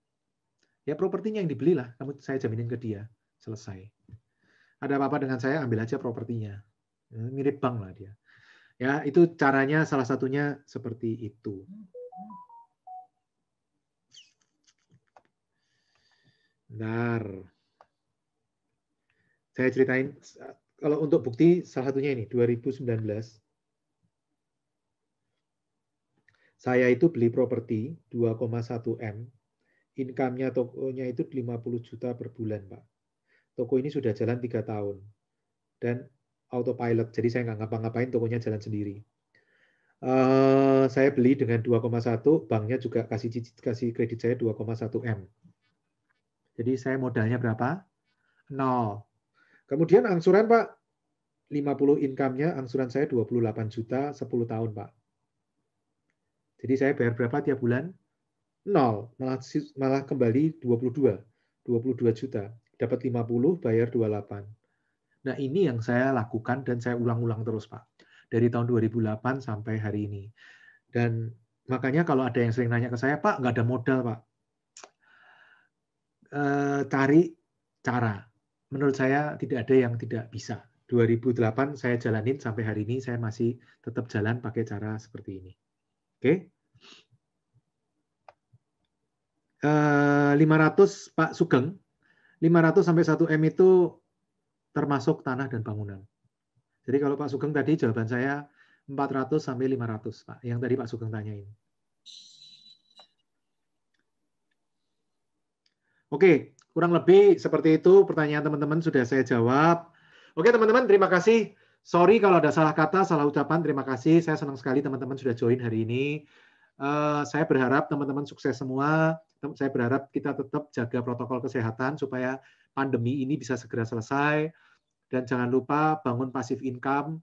ya propertinya yang dibelilah kamu saya jaminin ke dia selesai ada apa-apa dengan saya ambil aja propertinya ya, mirip bank lah dia ya itu caranya salah satunya seperti itu Bentar. Saya ceritain kalau untuk bukti salah satunya ini 2019 saya itu beli properti 2,1 M income-nya tokonya itu 50 juta per bulan, Pak. Toko ini sudah jalan tiga tahun dan autopilot, jadi saya nggak ngapa-ngapain, tokonya jalan sendiri. Uh, saya beli dengan 2,1, banknya juga kasih kasih kredit saya 2,1 m. Jadi saya modalnya berapa? Nol. Kemudian angsuran Pak, 50 income-nya, angsuran saya 28 juta 10 tahun Pak. Jadi saya bayar berapa tiap bulan? nol malah malah kembali 22 22 juta dapat 50 bayar 28 nah ini yang saya lakukan dan saya ulang-ulang terus pak dari tahun 2008 sampai hari ini dan makanya kalau ada yang sering nanya ke saya pak nggak ada modal pak e, cari cara menurut saya tidak ada yang tidak bisa 2008 saya jalanin sampai hari ini saya masih tetap jalan pakai cara seperti ini oke okay? 500 eh, Pak Sugeng, 500 sampai 1 M itu termasuk tanah dan bangunan. Jadi kalau Pak Sugeng tadi jawaban saya 400 sampai 500 Pak, yang tadi Pak Sugeng tanyain. Oke, kurang lebih seperti itu pertanyaan teman-teman sudah saya jawab. Oke teman-teman, terima kasih. Sorry kalau ada salah kata, salah ucapan. Terima kasih. Saya senang sekali teman-teman sudah join hari ini. Eh, saya berharap teman-teman sukses semua. Saya berharap kita tetap jaga protokol kesehatan supaya pandemi ini bisa segera selesai. Dan jangan lupa bangun pasif income,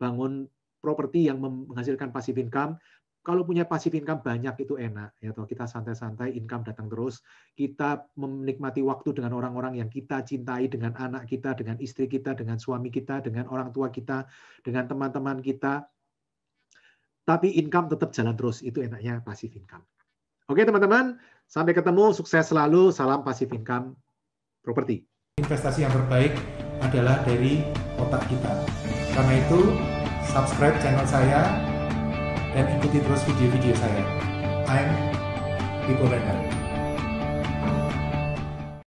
bangun properti yang menghasilkan pasif income. Kalau punya pasif income banyak itu enak, ya toh kita santai-santai, income datang terus. Kita menikmati waktu dengan orang-orang yang kita cintai, dengan anak kita, dengan istri kita, dengan suami kita, dengan orang tua kita, dengan teman-teman kita tapi income tetap jalan terus. Itu enaknya pasif income. Oke teman-teman, sampai ketemu, sukses selalu, salam pasif income properti. Investasi yang terbaik adalah dari otak kita. Karena itu, subscribe channel saya dan ikuti terus video-video saya. I'm Rico Renner.